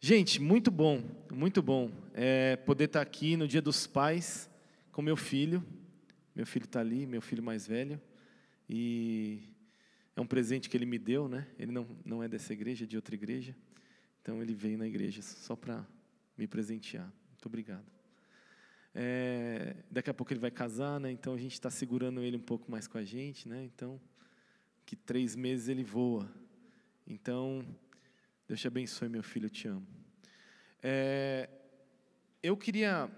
Gente, muito bom, muito bom é, poder estar tá aqui no Dia dos Pais com meu filho. Meu filho está ali, meu filho mais velho. E é um presente que ele me deu, né? Ele não, não é dessa igreja, é de outra igreja. Então ele veio na igreja só para me presentear. Muito obrigado. É, daqui a pouco ele vai casar, né? Então a gente está segurando ele um pouco mais com a gente, né? Então, que três meses ele voa. Então, Deus te abençoe, meu filho, eu te amo. É, eu queria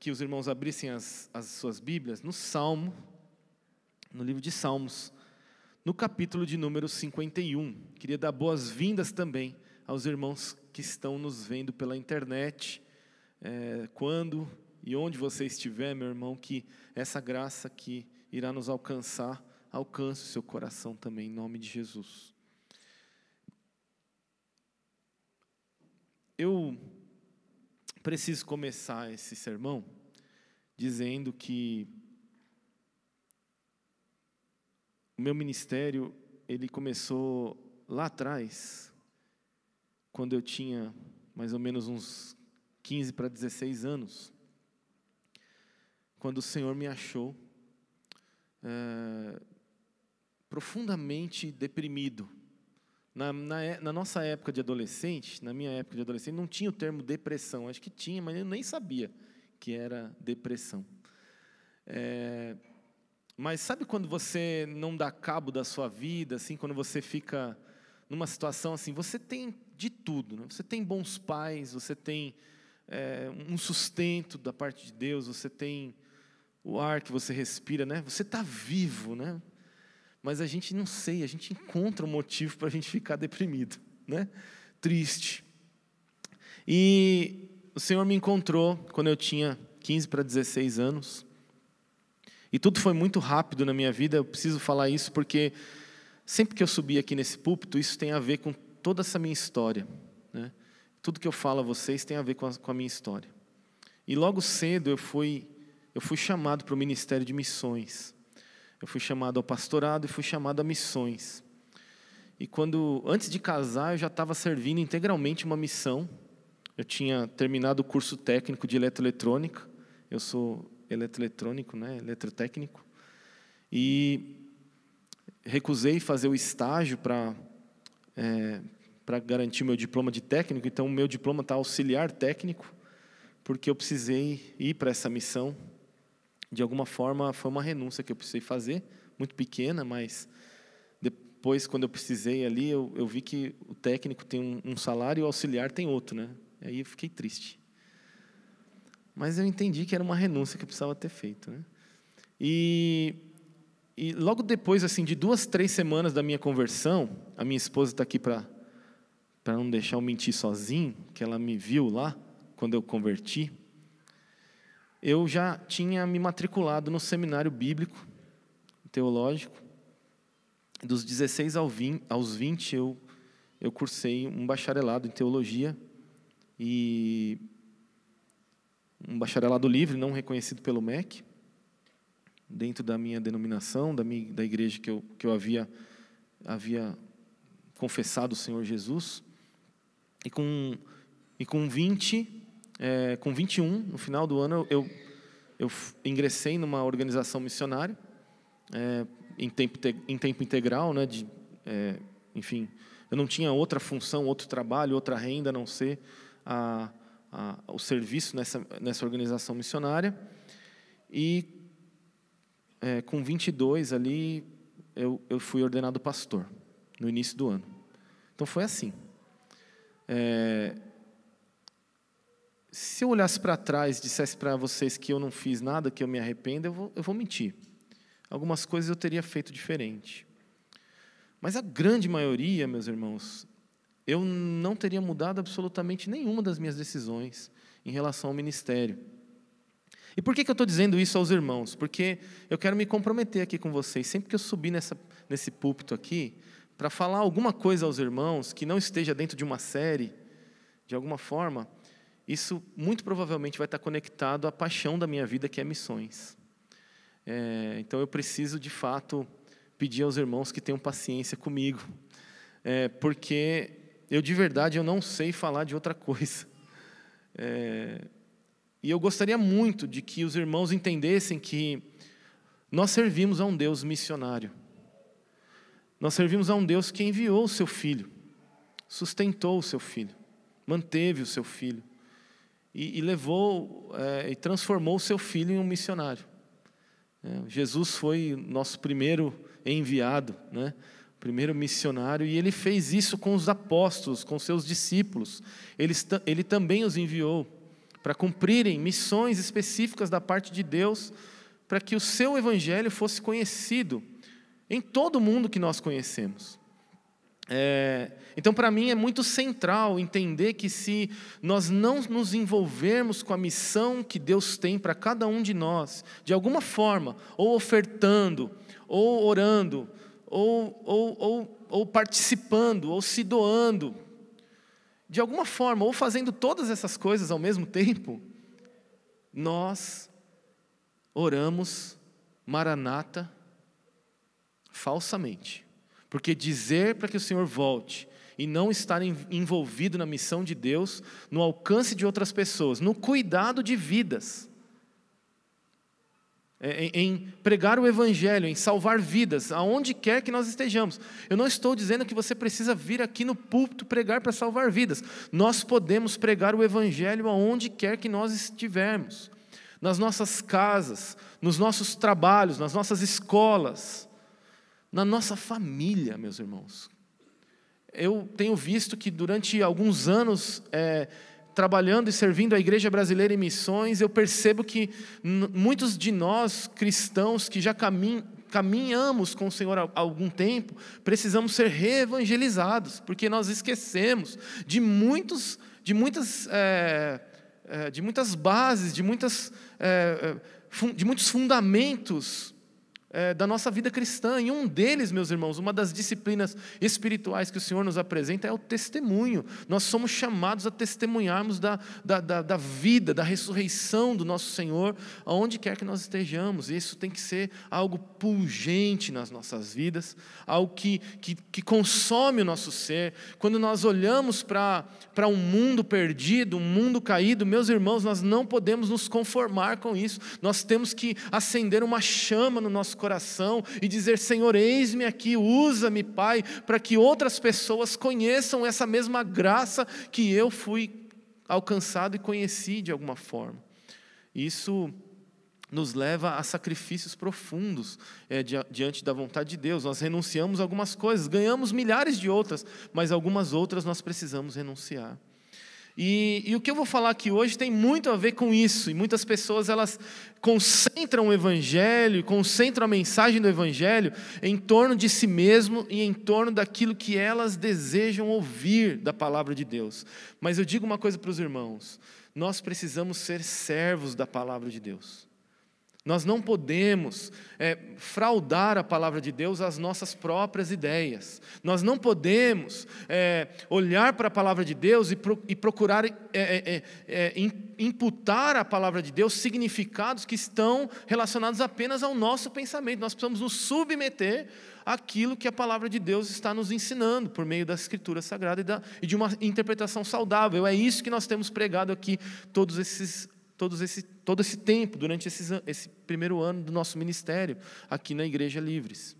que os irmãos abrissem as, as suas Bíblias no Salmo, no livro de Salmos, no capítulo de número 51. Queria dar boas-vindas também aos irmãos que estão nos vendo pela internet. É, quando e onde você estiver, meu irmão, que essa graça que irá nos alcançar alcance o seu coração também, em nome de Jesus. Eu preciso começar esse sermão dizendo que o meu ministério ele começou lá atrás, quando eu tinha mais ou menos uns 15 para 16 anos, quando o Senhor me achou é, profundamente deprimido na, na, é, na, nossa época de adolescente, na minha época de adolescente, não tinha o termo depressão. Acho que tinha, mas eu nem sabia que era depressão. É, mas sabe quando você não dá cabo da sua vida, assim, quando você fica numa situação assim, você tem de tudo, né? você tem bons pais, você tem é, um sustento da parte de Deus, você tem o ar que você respira, né? Você está vivo, né? mas a gente não sei, a gente encontra um motivo para a gente ficar deprimido, né? Triste. E o Senhor me encontrou quando eu tinha 15 para 16 anos. E tudo foi muito rápido na minha vida, eu preciso falar isso porque sempre que eu subi aqui nesse púlpito, isso tem a ver com toda essa minha história. Né? Tudo que eu falo a vocês tem a ver com a, com a minha história. E logo cedo eu fui, eu fui chamado para o Ministério de Missões. Eu fui chamado ao pastorado e fui chamado a missões. E quando, antes de casar, eu já estava servindo integralmente uma missão. Eu tinha terminado o curso técnico de eletroeletrônica. Eu sou eletroeletrônico, né? Eletrotécnico. E recusei fazer o estágio para é, para garantir meu diploma de técnico. Então, meu diploma está auxiliar técnico, porque eu precisei ir para essa missão de alguma forma, foi uma renúncia que eu precisei fazer, muito pequena, mas depois, quando eu precisei ali, eu, eu vi que o técnico tem um, um salário e o auxiliar tem outro, né? aí eu fiquei triste. Mas eu entendi que era uma renúncia que eu precisava ter feito, né? E, e logo depois, assim, de duas, três semanas da minha conversão, a minha esposa está aqui para para não deixar eu mentir sozinho, que ela me viu lá quando eu converti eu já tinha me matriculado no seminário bíblico, teológico. Dos 16 aos 20, eu, eu cursei um bacharelado em teologia e um bacharelado livre, não reconhecido pelo MEC, dentro da minha denominação, da, minha, da igreja que eu, que eu havia, havia confessado o Senhor Jesus. E com, e com 20, é, com 21, no final do ano, eu, eu ingressei numa organização missionária, é, em, tempo te, em tempo integral, né, de, é, enfim, eu não tinha outra função, outro trabalho, outra renda a não ser a, a, o serviço nessa, nessa organização missionária. E é, com 22 ali, eu, eu fui ordenado pastor, no início do ano. Então foi assim. É, se eu olhasse para trás e dissesse para vocês que eu não fiz nada, que eu me arrependo, eu vou, eu vou mentir. Algumas coisas eu teria feito diferente. Mas a grande maioria, meus irmãos, eu não teria mudado absolutamente nenhuma das minhas decisões em relação ao ministério. E por que, que eu estou dizendo isso aos irmãos? Porque eu quero me comprometer aqui com vocês. Sempre que eu subir nessa, nesse púlpito aqui, para falar alguma coisa aos irmãos que não esteja dentro de uma série, de alguma forma, isso muito provavelmente vai estar conectado à paixão da minha vida, que é missões. É, então eu preciso, de fato, pedir aos irmãos que tenham paciência comigo, é, porque eu, de verdade, eu não sei falar de outra coisa. É, e eu gostaria muito de que os irmãos entendessem que nós servimos a um Deus missionário. Nós servimos a um Deus que enviou o seu filho, sustentou o seu filho, manteve o seu filho e, e levou é, e transformou seu filho em um missionário. É, Jesus foi nosso primeiro enviado, né? primeiro missionário, e ele fez isso com os apóstolos, com seus discípulos. Ele, ele também os enviou para cumprirem missões específicas da parte de Deus, para que o seu evangelho fosse conhecido em todo o mundo que nós conhecemos. É, então, para mim, é muito central entender que se nós não nos envolvermos com a missão que Deus tem para cada um de nós, de alguma forma, ou ofertando, ou orando, ou, ou, ou, ou participando, ou se doando, de alguma forma, ou fazendo todas essas coisas ao mesmo tempo, nós oramos Maranata falsamente. Porque dizer para que o Senhor volte e não estar envolvido na missão de Deus, no alcance de outras pessoas, no cuidado de vidas, é, em, pregar o Evangelho, em salvar vidas, aonde quer que nós estejamos. Eu não estou dizendo que você precisa vir aqui no púlpito pregar para salvar vidas. Nós podemos pregar o Evangelho aonde quer que nós estivermos. Nas nossas casas, nos nossos trabalhos, nas nossas escolas, na nossa família, meus irmãos. Eu tenho visto que durante alguns anos, é, trabalhando e servindo a Igreja Brasileira em missões, eu percebo que muitos de nós cristãos que já caminham, caminhamos com o Senhor há algum tempo, precisamos ser reevangelizados, porque nós esquecemos de muitos, de muitas, é, é, de muitas bases, de, muitas, é, é de muitos fundamentos é, da nossa vida cristã. E um deles, meus irmãos, uma das disciplinas espirituais que o Senhor nos apresenta é o testemunho. Nós somos chamados a testemunharmos da, da, da, da vida, da ressurreição do nosso Senhor, aonde quer que nós estejamos. E isso tem que ser algo pungente nas nossas vidas, algo que, que, que consome o nosso ser. Quando nós olhamos para um mundo perdido, um mundo caído, meus irmãos, nós não podemos nos conformar com isso. Nós temos que acender uma chama no nosso coração coração e dizer: Senhor, eis-me aqui, usa-me, Pai, para que outras pessoas conheçam essa mesma graça que eu fui alcançado e conheci de alguma forma. Isso nos leva a sacrifícios profundos é, diante da vontade de Deus. Nós renunciamos algumas coisas, ganhamos milhares de outras, mas algumas outras nós precisamos renunciar. E, e, o que eu vou falar aqui hoje tem muito a ver com isso. E muitas pessoas elas concentram o evangelho, concentram a mensagem do evangelho em torno de si mesmo e em torno daquilo que elas desejam ouvir da palavra de Deus. Mas eu digo uma coisa para os irmãos: nós precisamos ser servos da palavra de Deus. Nós não podemos é, fraudar a palavra de Deus às nossas próprias ideias. Nós não podemos é, olhar para a palavra de Deus e, pro, e procurar é, é, é, é imputar à palavra de Deus significados que estão relacionados apenas ao nosso pensamento. Nós precisamos nos submeter àquilo que a palavra de Deus está nos ensinando por meio da Escritura Sagrada e, da, e de uma interpretação saudável. É isso que nós temos pregado aqui todos esses todos esse, todo esse tempo, durante esses, esse primeiro ano do nosso ministério aqui na Igreja Livres.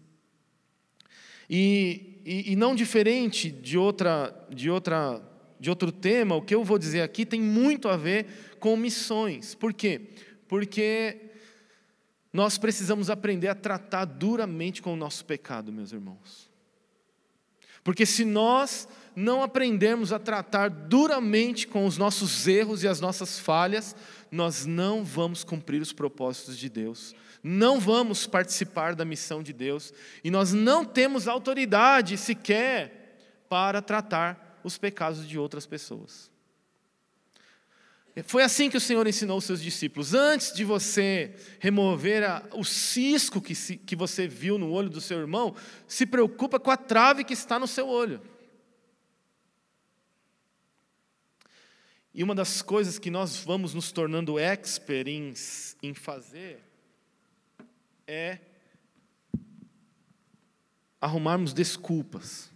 E, e, e não diferente de, outra, de, outra, de outro tema, o que eu vou dizer aqui tem muito a ver com missões. Por quê? Porque nós precisamos aprender a tratar duramente com o nosso pecado, meus irmãos. Porque se nós não aprendermos a tratar duramente com os nossos erros e as nossas falhas, nós não vamos cumprir os propósitos de Deus, não vamos participar da missão de Deus, e nós não temos autoridade sequer para tratar os pecados de outras pessoas. Foi assim que o Senhor ensinou os seus discípulos. Antes de você remover a, o cisco que, se, que você viu no olho do seu irmão, se preocupa com a trave que está no seu olho. E uma das coisas que nós vamos nos tornando experts em, em fazer é arrumarmos desculpas.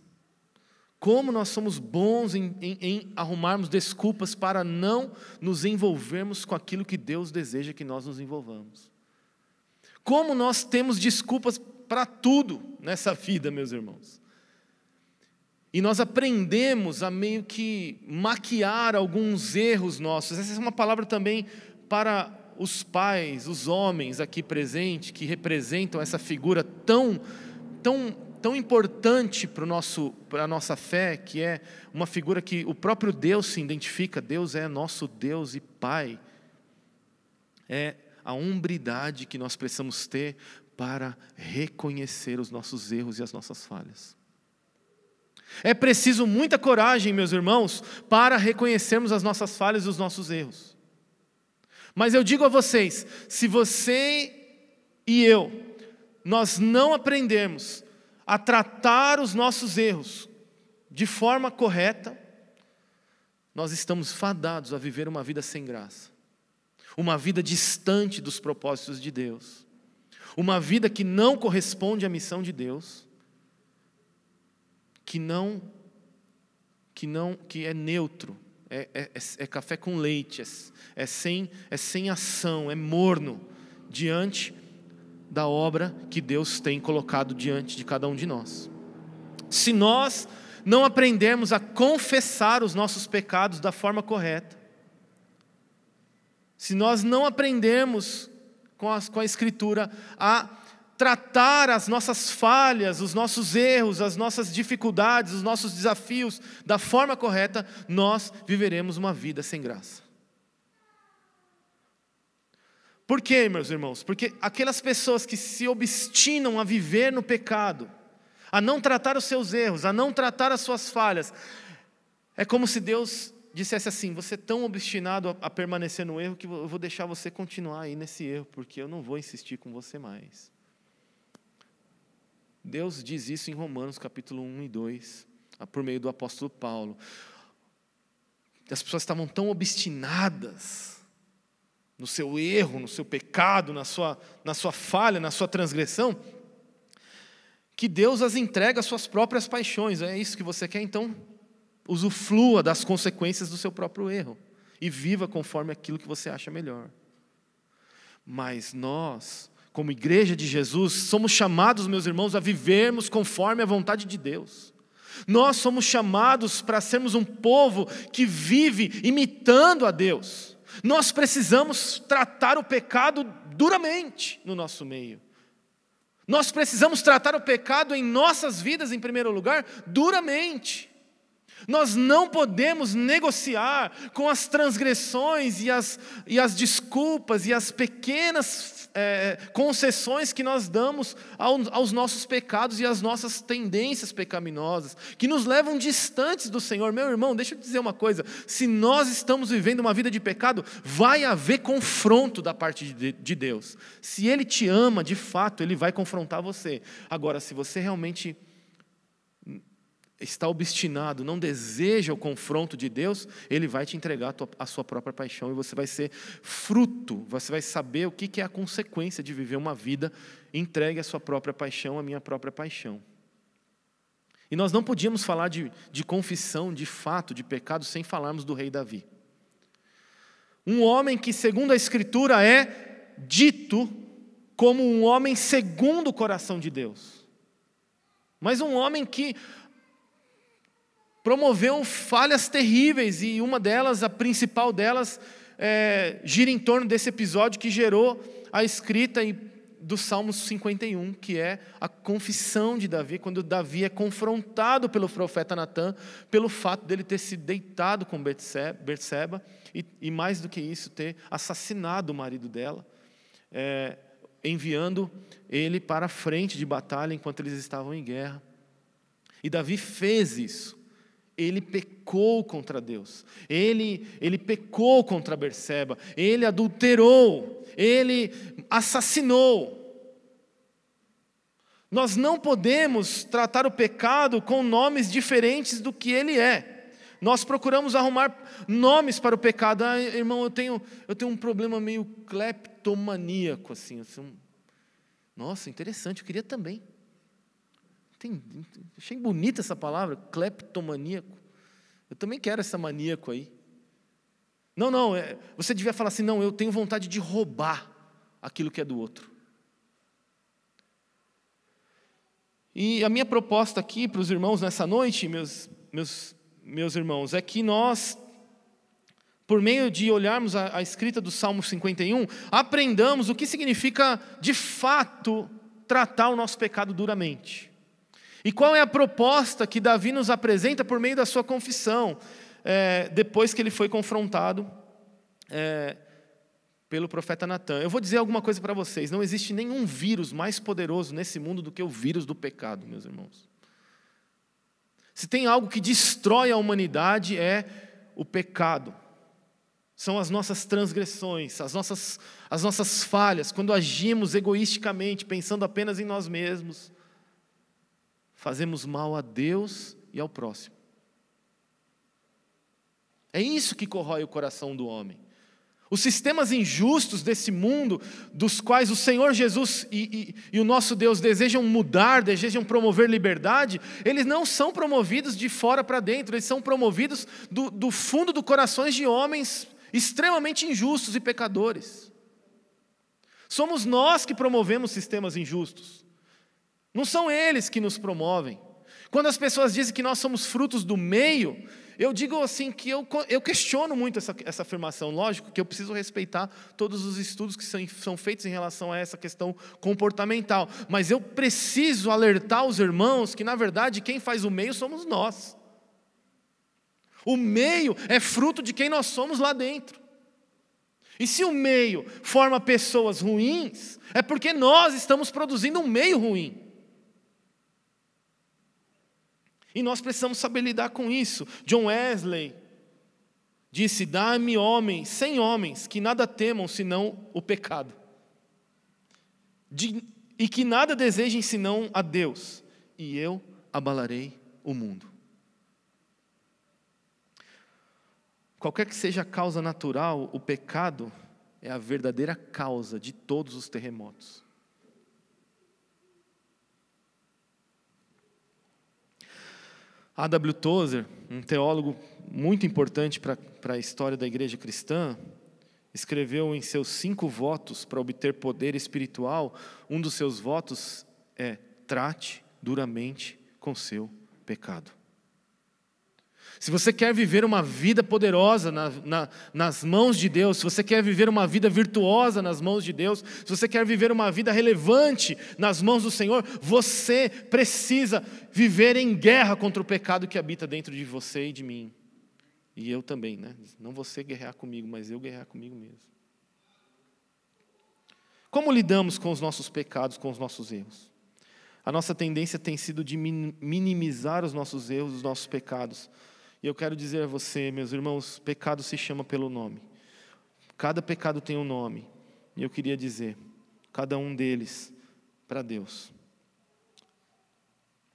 Como nós somos bons em, em, em, arrumarmos desculpas para não nos envolvermos com aquilo que Deus deseja que nós nos envolvamos. Como nós temos desculpas para tudo nessa vida, meus irmãos. E nós aprendemos a meio que maquiar alguns erros nossos. Essa é uma palavra também para os pais, os homens aqui presentes, que representam essa figura tão, tão, tão importante para, o nosso, para a nossa fé, que é uma figura que o próprio Deus se identifica. Deus é nosso Deus e Pai. É a hombridade que nós precisamos ter para reconhecer os nossos erros e as nossas falhas. É preciso muita coragem, meus irmãos, para reconhecermos as nossas falhas e os nossos erros. Mas eu digo a vocês: se você e eu, nós não aprendermos a tratar os nossos erros de forma correta, nós estamos fadados a viver uma vida sem graça, uma vida distante dos propósitos de Deus, uma vida que não corresponde à missão de Deus que não que não que é neutro, é, é, é, é café com leite, é, é, sem, é sem ação, é morno diante da obra que Deus tem colocado diante de cada um de nós. Se nós não aprendermos a confessar os nossos pecados da forma correta, se nós não aprendemos com a, com a Escritura a tratar as nossas falhas, os nossos erros, as nossas dificuldades, os nossos desafios da forma correta, nós viveremos uma vida sem graça. Por quê, meus irmãos? Porque aquelas pessoas que se obstinam a viver no pecado, a não tratar os seus erros, a não tratar as suas falhas, é como se Deus dissesse assim: você é tão obstinado a, permanecer no erro que eu vou deixar você continuar aí nesse erro, porque eu não vou insistir com você mais. Deus diz isso em Romanos capítulo 1 e 2, ah, por meio do apóstolo Paulo. As pessoas estavam tão obstinadas no seu erro, no seu pecado, na sua, na sua falha, na sua transgressão, que Deus as entrega às suas próprias paixões. É isso que você quer? Então, usufrua das consequências do seu próprio erro e viva conforme aquilo que você acha melhor. Mas nós como igreja de Jesus, somos chamados, meus irmãos, a vivermos conforme a vontade de Deus. Nós somos chamados para sermos um povo que vive imitando a Deus. Nós precisamos tratar o pecado duramente no nosso meio. Nós precisamos tratar o pecado em nossas vidas, em primeiro lugar, duramente. Nós não podemos negociar com as transgressões e as, e as desculpas e as pequenas é, concessões que nós damos ao, aos nossos pecados e às nossas tendências pecaminosas, que nos levam distantes do Senhor. Meu irmão, deixa eu te dizer uma coisa: se nós estamos vivendo uma vida de pecado, vai haver confronto da parte de, de Deus. Se Ele te ama, de fato, Ele vai confrontar você. Agora, se você realmente está obstinado, não deseja o confronto de Deus, ele vai te entregar a, tua, a, sua própria paixão e você vai ser fruto, você vai saber o que, que é a consequência de viver uma vida entregue à sua própria paixão, à minha própria paixão. E nós não podíamos falar de, de confissão, de fato, de pecado, sem falarmos do rei Davi. Um homem que, segundo a Escritura, é dito como um homem segundo o coração de Deus. Mas um homem que promoveu falhas terríveis, e uma delas, a principal delas, é, gira em torno desse episódio que gerou a escrita do Salmo 51, que é a confissão de Davi, quando Davi é confrontado pelo profeta Natan, pelo fato dele ter se deitado com Betseba, e, e mais do que isso, ter assassinado o marido dela, é, enviando ele para a frente de batalha enquanto eles estavam em guerra. E Davi fez isso ele pecou contra Deus, ele, ele pecou contra Berseba, ele adulterou, ele assassinou. Nós não podemos tratar o pecado com nomes diferentes do que ele é. Nós procuramos arrumar nomes para o pecado. Ah, irmão, eu tenho, eu tenho um problema meio cleptomaníaco, assim. assim nossa, interessante, eu queria também. Tem, achei bonita essa palavra, cleptomaníaco. Eu também quero essa maníaco aí. Não, não, é, você devia falar assim: não, eu tenho vontade de roubar aquilo que é do outro. E a minha proposta aqui para os irmãos nessa noite, meus, meus, meus irmãos, é que nós, por meio de olharmos a, a, escrita do Salmo 51, aprendamos o que significa de fato tratar o nosso pecado duramente. E qual é a proposta que Davi nos apresenta por meio da sua confissão, é, depois que ele foi confrontado é, pelo profeta Natan? Eu vou dizer alguma coisa para vocês: não existe nenhum vírus mais poderoso nesse mundo do que o vírus do pecado, meus irmãos. Se tem algo que destrói a humanidade é o pecado. São as nossas transgressões, as nossas, as nossas falhas, quando agimos egoisticamente, pensando apenas em nós mesmos fazemos mal a Deus e ao próximo. É isso que corrói o coração do homem. Os sistemas injustos desse mundo, dos quais o Senhor Jesus e, e, e, o nosso Deus desejam mudar, desejam promover liberdade, eles não são promovidos de fora para dentro, eles são promovidos do, do fundo do corações de homens extremamente injustos e pecadores. Somos nós que promovemos sistemas injustos. Não são eles que nos promovem. Quando as pessoas dizem que nós somos frutos do meio, eu digo assim que eu, eu questiono muito essa, essa afirmação. Lógico que eu preciso respeitar todos os estudos que são, são feitos em relação a essa questão comportamental. Mas eu preciso alertar os irmãos que, na verdade, quem faz o meio somos nós. O meio é fruto de quem nós somos lá dentro. E se o meio forma pessoas ruins, é porque nós estamos produzindo um meio ruim. E nós precisamos saber lidar com isso. John Wesley disse: Dá-me homens, sem homens, que nada temam senão o pecado, De, e que nada desejem senão a Deus, e eu abalarei o mundo. Qualquer que seja a causa natural, o pecado é a verdadeira causa de todos os terremotos. A.W. Tozer, um teólogo muito importante para a história da igreja cristã, escreveu em seus cinco votos para obter poder espiritual, um dos seus votos é: trate duramente com seu pecado. Se você quer viver uma vida poderosa na, na, nas mãos de Deus, se você quer viver uma vida virtuosa nas mãos de Deus, se você quer viver uma vida relevante nas mãos do Senhor, você precisa viver em guerra contra o pecado que habita dentro de você e de mim. E eu também, né? Não você guerrear comigo, mas eu guerrear comigo mesmo. Como lidamos com os nossos pecados, com os nossos erros? A nossa tendência tem sido de minimizar os nossos erros, os nossos pecados, e eu quero dizer a você, meus irmãos, pecado se chama pelo nome. Cada pecado tem um nome. E eu queria dizer, cada um deles para Deus.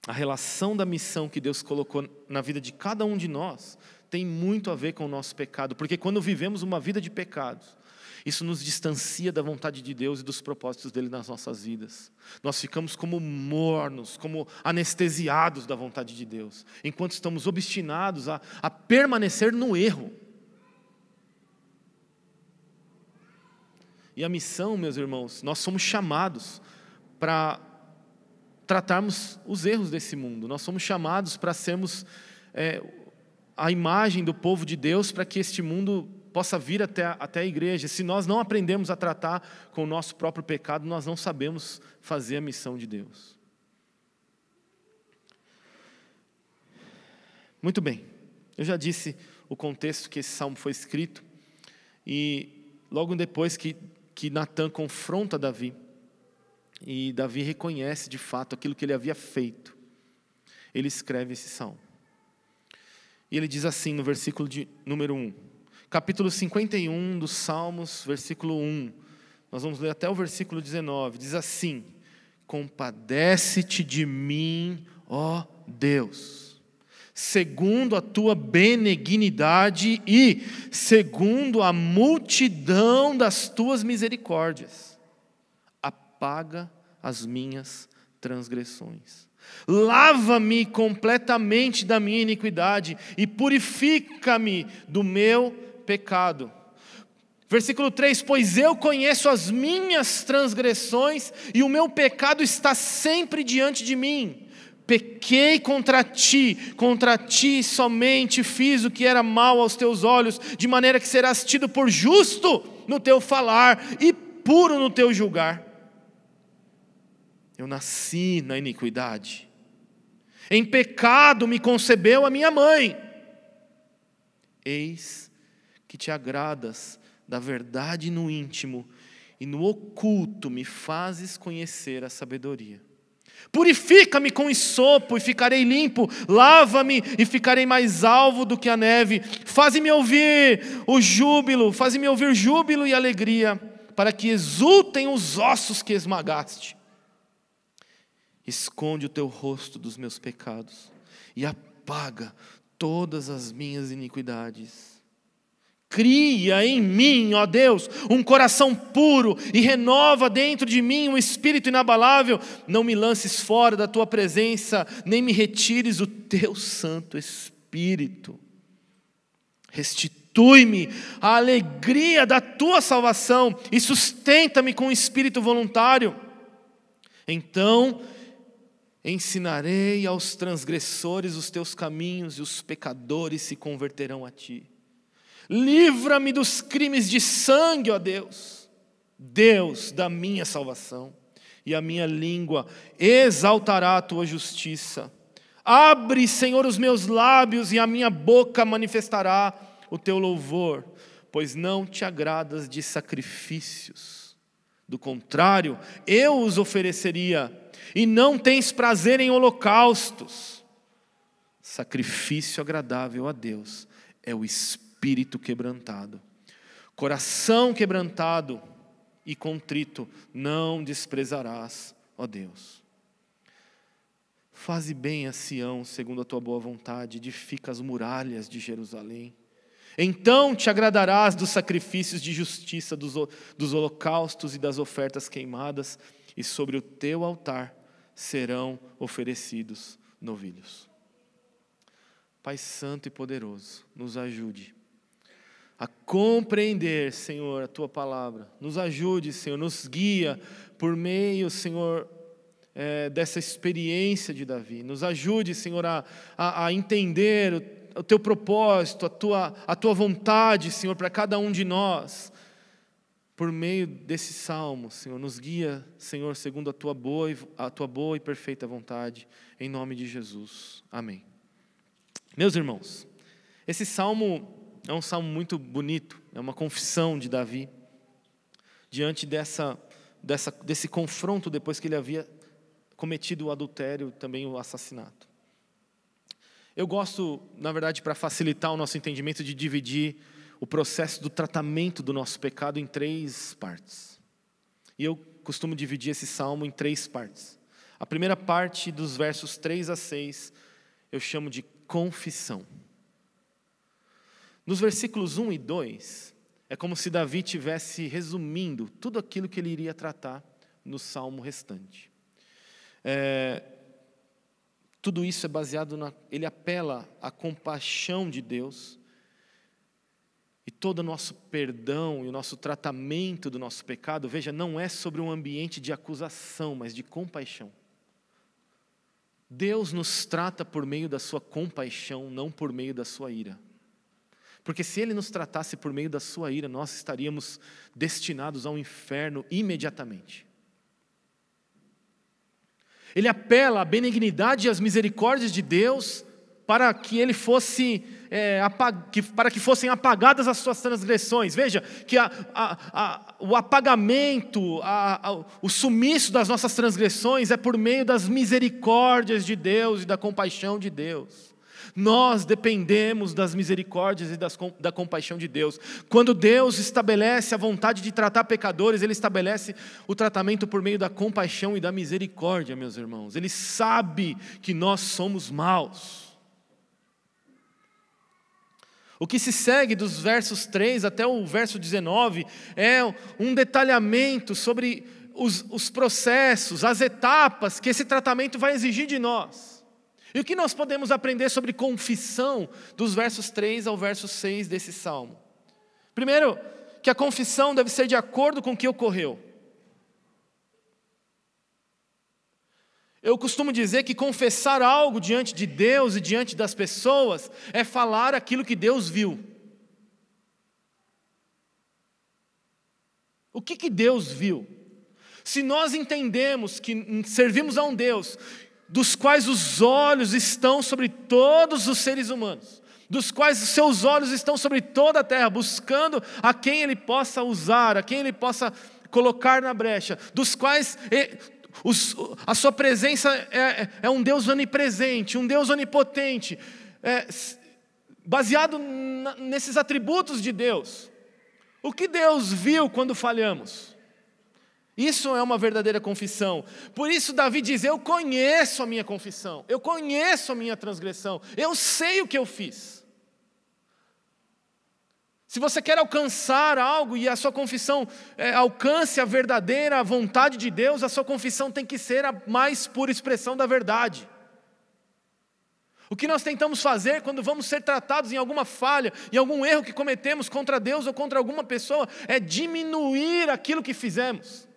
A relação da missão que Deus colocou na vida de cada um de nós tem muito a ver com o nosso pecado, porque quando vivemos uma vida de pecados, isso nos distancia da vontade de Deus e dos propósitos dele nas nossas vidas. Nós ficamos como mornos, como anestesiados da vontade de Deus, enquanto estamos obstinados a, a permanecer no erro. E a missão, meus irmãos, nós somos chamados para tratarmos os erros desse mundo, nós somos chamados para sermos é, a imagem do povo de Deus, para que este mundo possa vir até, até a igreja. Se nós não aprendemos a tratar com o nosso próprio pecado, nós não sabemos fazer a missão de Deus. Muito bem, eu já disse o contexto que esse salmo foi escrito, e logo depois que, que Natan confronta Davi, e Davi reconhece de fato aquilo que ele havia feito, ele escreve esse salmo. E ele diz assim no versículo de número 1 capítulo 51 dos Salmos, versículo 1. Nós vamos ler até o versículo 19. Diz assim: Compadece-te de mim, ó Deus, segundo a tua benignidade e segundo a multidão das tuas misericórdias, apaga as minhas transgressões. Lava-me completamente da minha iniquidade e purifica-me do meu pecado. Versículo 3: Pois eu conheço as minhas transgressões e o meu pecado está sempre diante de mim. Pequei contra ti, contra ti somente fiz o que era mal aos teus olhos, de maneira que serás tido por justo no teu falar e puro no teu julgar. Eu nasci na iniquidade, em pecado me concebeu a minha mãe. Eis que te agradas da verdade no íntimo e no oculto me fazes conhecer a sabedoria. Purifica-me com sopo e ficarei limpo, lava-me e ficarei mais alvo do que a neve. Faze-me ouvir o júbilo, faze-me ouvir júbilo e alegria, para que exultem os ossos que esmagaste. Esconde o teu rosto dos meus pecados e apaga todas as minhas iniquidades Cria em mim, ó Deus, um coração puro e renova dentro de mim um espírito inabalável. Não me lances fora da tua presença, nem me retires o teu Santo Espírito. Restitui-me a alegria da tua salvação e sustenta-me com um espírito voluntário. Então ensinarei aos transgressores os teus caminhos e os pecadores se converterão a ti. Livra-me dos crimes de sangue, ó Deus, Deus da minha salvação, e a minha língua exaltará a tua justiça. Abre, Senhor, os meus lábios, e a minha boca manifestará o teu louvor, pois não te agradas de sacrifícios. Do contrário, eu os ofereceria, e não tens prazer em holocaustos. Sacrifício agradável a Deus é o Espírito espírito quebrantado. Coração quebrantado e contrito não desprezarás, ó Deus. Faze bem a Sião, segundo a tua boa vontade, edifica as muralhas de Jerusalém. Então te agradarás dos sacrifícios de justiça, dos, dos holocaustos e das ofertas queimadas, e sobre o teu altar serão oferecidos novilhos. Pai Santo e Poderoso, nos ajude a compreender, Senhor, a tua palavra. Nos ajude, Senhor, nos guia por meio, Senhor, é, dessa experiência de Davi. Nos ajude, Senhor, a, a, a entender o, o, teu propósito, a tua, a tua vontade, Senhor, para cada um de nós. Por meio desse salmo, Senhor, nos guia, Senhor, segundo a tua boa a tua boa e perfeita vontade, em nome de Jesus. Amém. Meus irmãos, esse salmo é um salmo muito bonito, é uma confissão de Davi diante dessa, dessa, desse confronto depois que ele havia cometido o adultério, e também o assassinato. Eu gosto, na verdade, para facilitar o nosso entendimento, de dividir o processo do tratamento do nosso pecado em três partes. E eu costumo dividir esse salmo em três partes. A primeira parte, dos versos 3 a 6, eu chamo de confissão. Nos versículos 1 e 2, é como se Davi tivesse resumindo tudo aquilo que ele iria tratar no salmo restante. É, tudo isso é baseado na. Ele apela à compaixão de Deus e todo o nosso perdão e o nosso tratamento do nosso pecado, veja, não é sobre um ambiente de acusação, mas de compaixão. Deus nos trata por meio da sua compaixão, não por meio da sua ira. Porque se ele nos tratasse por meio da sua ira, nós estaríamos destinados ao inferno imediatamente. Ele apela à benignidade e às misericórdias de Deus para que ele fosse é, para que fossem apagadas as suas transgressões. Veja que a, a, a, o apagamento, o sumiço das nossas transgressões é por meio das misericórdias de Deus e da compaixão de Deus. Nós dependemos das misericórdias e das, da compaixão de Deus. Quando Deus estabelece a vontade de tratar pecadores, Ele estabelece o tratamento por meio da compaixão e da misericórdia, meus irmãos. Ele sabe que nós somos maus. O que se segue dos versos 3 até o verso 19 é um detalhamento sobre os, os, processos, as etapas que esse tratamento vai exigir de nós. E o que nós podemos aprender sobre confissão dos versos 3 ao verso 6 desse salmo? Primeiro, que a confissão deve ser de acordo com o que ocorreu. Eu costumo dizer que confessar algo diante de Deus e diante das pessoas é falar aquilo que Deus viu. O que, que Deus viu? Se nós entendemos que servimos a um Deus dos quais os olhos estão sobre todos os seres humanos, dos quais os seus olhos estão sobre toda a terra, buscando a quem ele possa usar, a quem ele possa colocar na brecha, dos quais os, a sua presença é, é, um Deus onipresente, um Deus onipotente, é, baseado nesses atributos de Deus. O que Deus viu quando falhamos? Isso é uma verdadeira confissão. Por isso, Davi diz: Eu conheço a minha confissão, eu conheço a minha transgressão, eu sei o que eu fiz. Se você quer alcançar algo e a sua confissão é, alcance a verdadeira vontade de Deus, a sua confissão tem que ser a mais pura expressão da verdade. O que nós tentamos fazer quando vamos ser tratados em alguma falha, em algum erro que cometemos contra Deus ou contra alguma pessoa, é diminuir aquilo que fizemos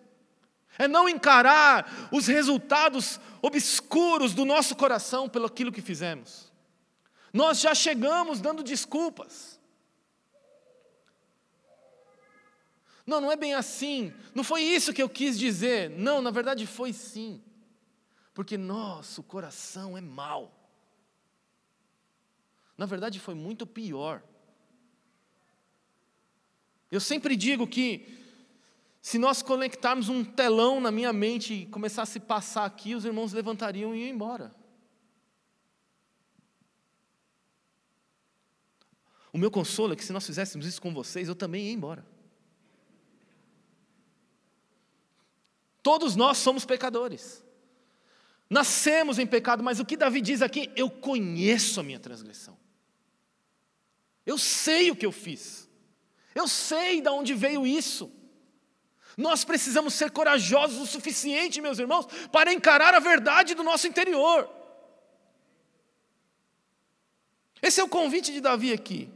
é não encarar os resultados obscuros do nosso coração pelo aquilo que fizemos. Nós já chegamos dando desculpas. Não, não é bem assim. Não foi isso que eu quis dizer. Não, na verdade foi sim. Porque nosso coração é mau. Na verdade foi muito pior. Eu sempre digo que se nós conectarmos um telão na minha mente e começar a se passar aqui, os irmãos levantariam e iam embora. O meu consolo é que se nós fizéssemos isso com vocês, eu também ia embora. Todos nós somos pecadores. Nascemos em pecado, mas o que Davi diz aqui? Eu conheço a minha transgressão. Eu sei o que eu fiz. Eu sei de onde veio isso. Nós precisamos ser corajosos o suficiente, meus irmãos, para encarar a verdade do nosso interior. Esse é o convite de Davi aqui.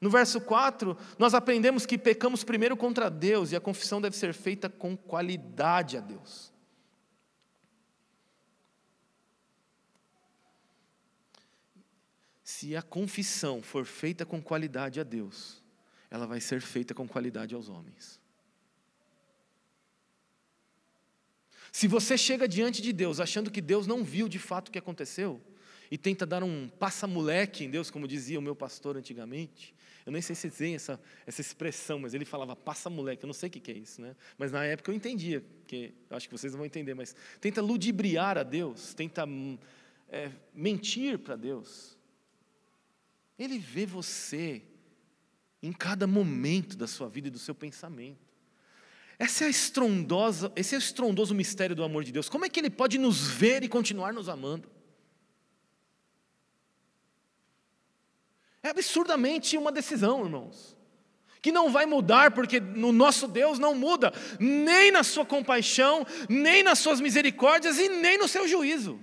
No verso 4, nós aprendemos que pecamos primeiro contra Deus e a confissão deve ser feita com qualidade a Deus. Se a confissão for feita com qualidade a Deus, ela vai ser feita com qualidade aos homens. Se você chega diante de Deus achando que Deus não viu de fato o que aconteceu e tenta dar um passa-moleque em Deus, como dizia o meu pastor antigamente, eu nem sei se tem essa, essa expressão, mas ele falava passa-moleque, eu não sei o que é isso, né? Mas na época eu entendia, porque eu acho que vocês não vão entender, mas tenta ludibriar a Deus, tenta hum, é, mentir para Deus. Ele vê você em cada momento da sua vida e do seu pensamento. Essa é a estrondosa, esse é o estrondoso mistério do amor de Deus. Como é que Ele pode nos ver e continuar nos amando? É absurdamente uma decisão, irmãos, que não vai mudar, porque no nosso Deus não muda, nem na sua compaixão, nem nas suas misericórdias e nem no seu juízo.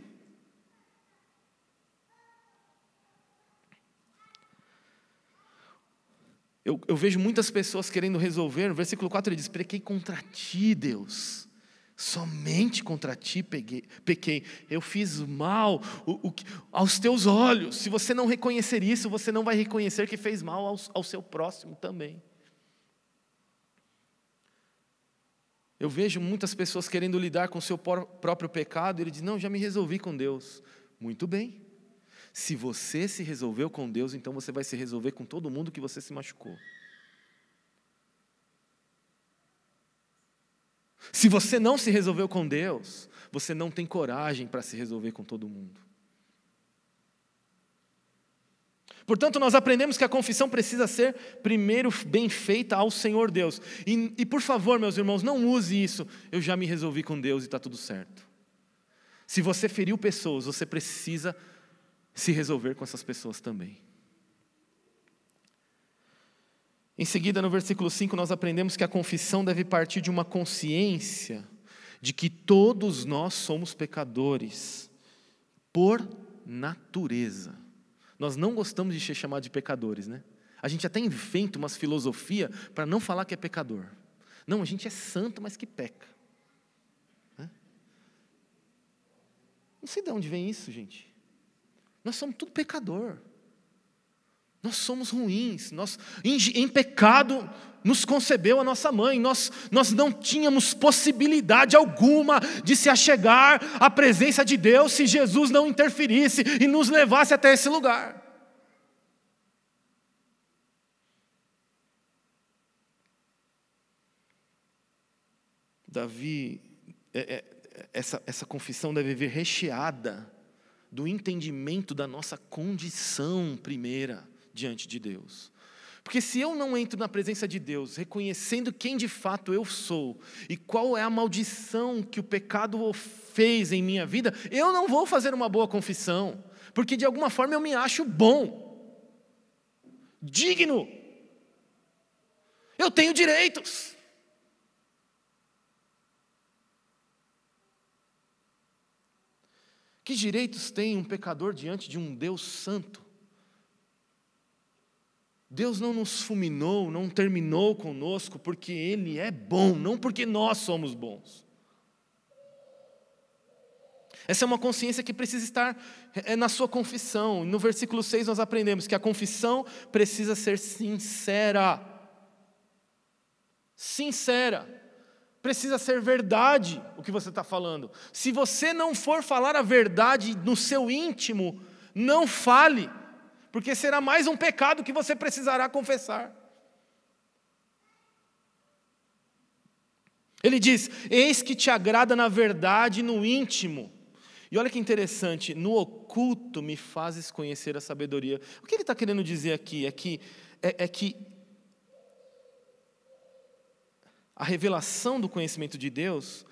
Eu, eu vejo muitas pessoas querendo resolver. No versículo 4 ele diz: Pequei contra ti, Deus. Somente contra ti peguei, pequei, eu fiz mal o, o, aos teus olhos. Se você não reconhecer isso, você não vai reconhecer que fez mal ao, ao seu próximo também. Eu vejo muitas pessoas querendo lidar com o seu próprio pecado, e ele diz: Não, já me resolvi com Deus. Muito bem, se você se resolveu com Deus, então você vai se resolver com todo mundo que você se machucou. Se você não se resolveu com Deus, você não tem coragem para se resolver com todo mundo. Portanto, nós aprendemos que a confissão precisa ser primeiro bem feita ao Senhor Deus. E, e, por favor, meus irmãos, não use isso. Eu já me resolvi com Deus e está tudo certo. Se você feriu pessoas, você precisa se resolver com essas pessoas também. Em seguida, no versículo 5, nós aprendemos que a confissão deve partir de uma consciência de que todos nós somos pecadores, por natureza. Nós não gostamos de ser chamados de pecadores, né? A gente até inventa umas filosofia para não falar que é pecador. Não, a gente é santo, mas que peca. Né? Não sei de onde vem isso, gente. Nós somos tudo pecador. Nós somos ruins, nós, em, em, pecado nos concebeu a nossa mãe, nós, nós não tínhamos possibilidade alguma de se achegar à presença de Deus se Jesus não interferisse e nos levasse até esse lugar. Davi, é, é, essa, essa confissão deve vir recheada do entendimento da nossa condição primeira diante de Deus. Porque se eu não entro na presença de Deus, reconhecendo quem de fato eu sou e qual é a maldição que o pecado fez em minha vida, eu não vou fazer uma boa confissão, porque de alguma forma eu me acho bom, digno, eu tenho direitos. Que direitos tem um pecador diante de um Deus santo? Deus não nos fulminou, não terminou conosco porque Ele é bom, não porque nós somos bons. Essa é uma consciência que precisa estar é, na sua confissão. No versículo 6 nós aprendemos que a confissão precisa ser sincera. Sincera precisa ser verdade o que você está falando. Se você não for falar a verdade no seu íntimo, não fale, porque será mais um pecado que você precisará confessar. Ele diz: Eis que te agrada na verdade no íntimo. E olha que interessante, no oculto me fazes conhecer a sabedoria. O que ele está querendo dizer aqui é que, é, é que a revelação do conhecimento de Deus,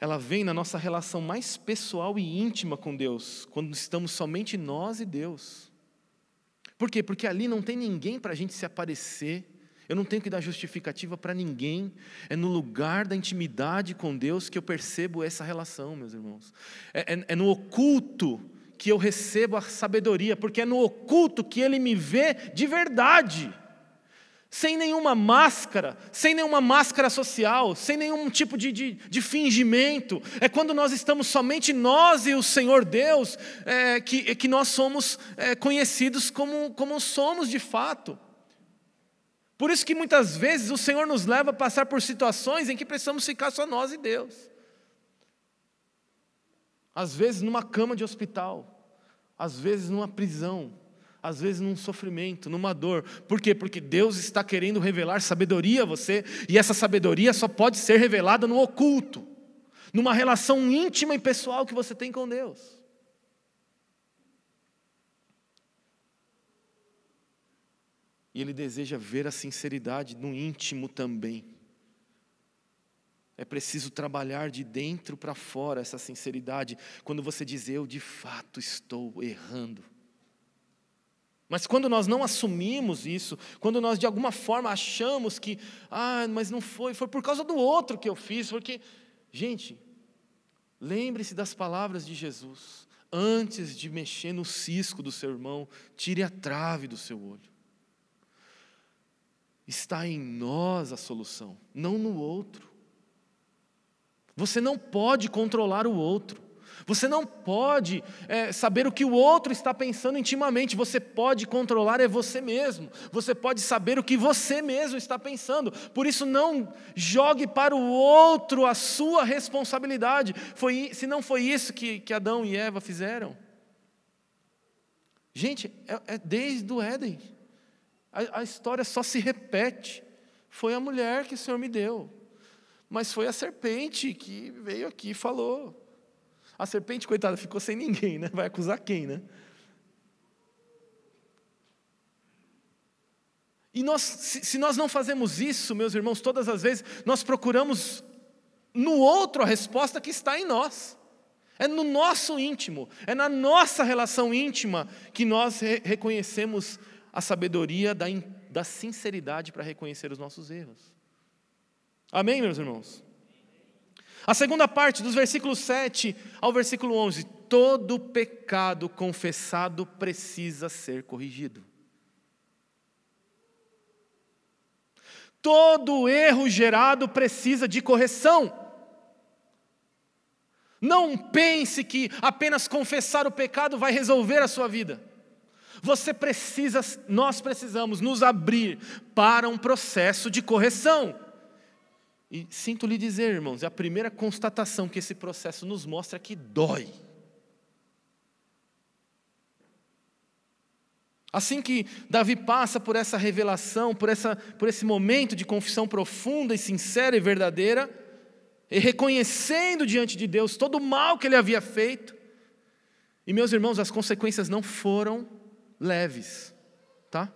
ela vem na nossa relação mais pessoal e íntima com Deus, quando estamos somente nós e Deus. Por quê? Porque ali não tem ninguém para a gente se aparecer, eu não tenho que dar justificativa para ninguém. É no lugar da intimidade com Deus que eu percebo essa relação, meus irmãos. É, é, é, no oculto que eu recebo a sabedoria, porque é no oculto que Ele me vê de verdade sem nenhuma máscara, sem nenhuma máscara social, sem nenhum tipo de, de, de fingimento. É quando nós estamos somente nós e o Senhor Deus é, que, é que nós somos é, conhecidos como, como somos de fato. Por isso que muitas vezes o Senhor nos leva a passar por situações em que precisamos ficar só nós e Deus. Às vezes numa cama de hospital, às vezes numa prisão, às vezes num sofrimento, numa dor. Por quê? Porque Deus está querendo revelar sabedoria a você, e essa sabedoria só pode ser revelada no oculto, numa relação íntima e pessoal que você tem com Deus. E Ele deseja ver a sinceridade no íntimo também. É preciso trabalhar de dentro para fora essa sinceridade. Quando você diz, eu de fato estou errando. Mas quando nós não assumimos isso, quando nós de alguma forma achamos que, ah, mas não foi, foi por causa do outro que eu fiz, porque. Gente, lembre-se das palavras de Jesus. Antes de mexer no cisco do seu irmão, tire a trave do seu olho. Está em nós a solução, não no outro. Você não pode controlar o outro. Você não pode é, saber o que o outro está pensando intimamente, você pode controlar é você mesmo, você pode saber o que você mesmo está pensando, por isso não jogue para o outro a sua responsabilidade, foi, se não foi isso que, que Adão e Eva fizeram. Gente, é, é desde o Éden, a, a história só se repete, foi a mulher que o Senhor me deu, mas foi a serpente que veio aqui e falou. A serpente, coitada, ficou sem ninguém, né? Vai acusar quem, né? E nós, se nós não fazemos isso, meus irmãos, todas as vezes, nós procuramos no outro a resposta que está em nós. É no nosso íntimo, é na nossa relação íntima que nós re reconhecemos a sabedoria da, da sinceridade para reconhecer os nossos erros. Amém, meus irmãos? A segunda parte, dos versículos 7 ao versículo 11: todo pecado confessado precisa ser corrigido. Todo erro gerado precisa de correção. Não pense que apenas confessar o pecado vai resolver a sua vida. Você precisa, nós precisamos nos abrir para um processo de correção. E sinto lhe dizer, irmãos, a primeira constatação que esse processo nos mostra é que dói. Assim que Davi passa por essa revelação, por, essa, por esse momento de confissão profunda e sincera e verdadeira, e reconhecendo diante de Deus todo o mal que ele havia feito, e meus irmãos, as consequências não foram leves, tá?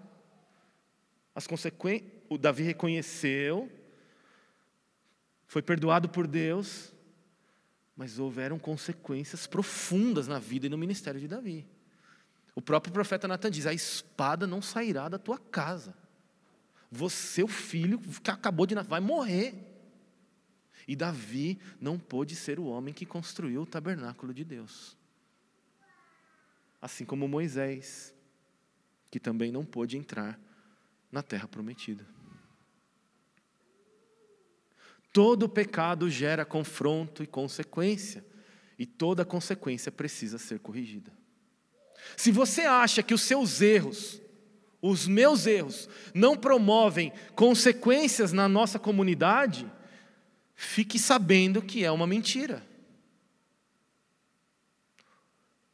As consequ... O Davi reconheceu foi perdoado por Deus, mas houveram consequências profundas na vida e no ministério de Davi. O próprio profeta Natan diz: A espada não sairá da tua casa. Você, o filho que acabou de nascer, vai morrer. E Davi não pôde ser o homem que construiu o tabernáculo de Deus. Assim como Moisés, que também não pôde entrar na terra prometida. Todo pecado gera confronto e consequência, e toda consequência precisa ser corrigida. Se você acha que os seus erros, os meus erros, não promovem consequências na nossa comunidade, fique sabendo que é uma mentira.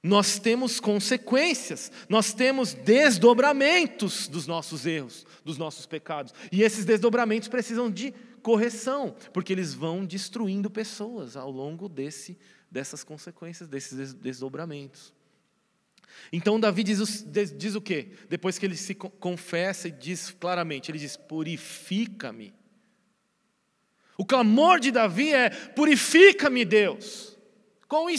Nós temos consequências, nós temos desdobramentos dos nossos erros, dos nossos pecados, e esses desdobramentos precisam de correção, porque eles vão destruindo pessoas ao longo desse, dessas consequências, desses desdobramentos. Então Davi diz, diz o quê? Depois que ele se confessa e diz claramente, ele diz: purifica-me. O clamor de Davi é: purifica-me, Deus, com um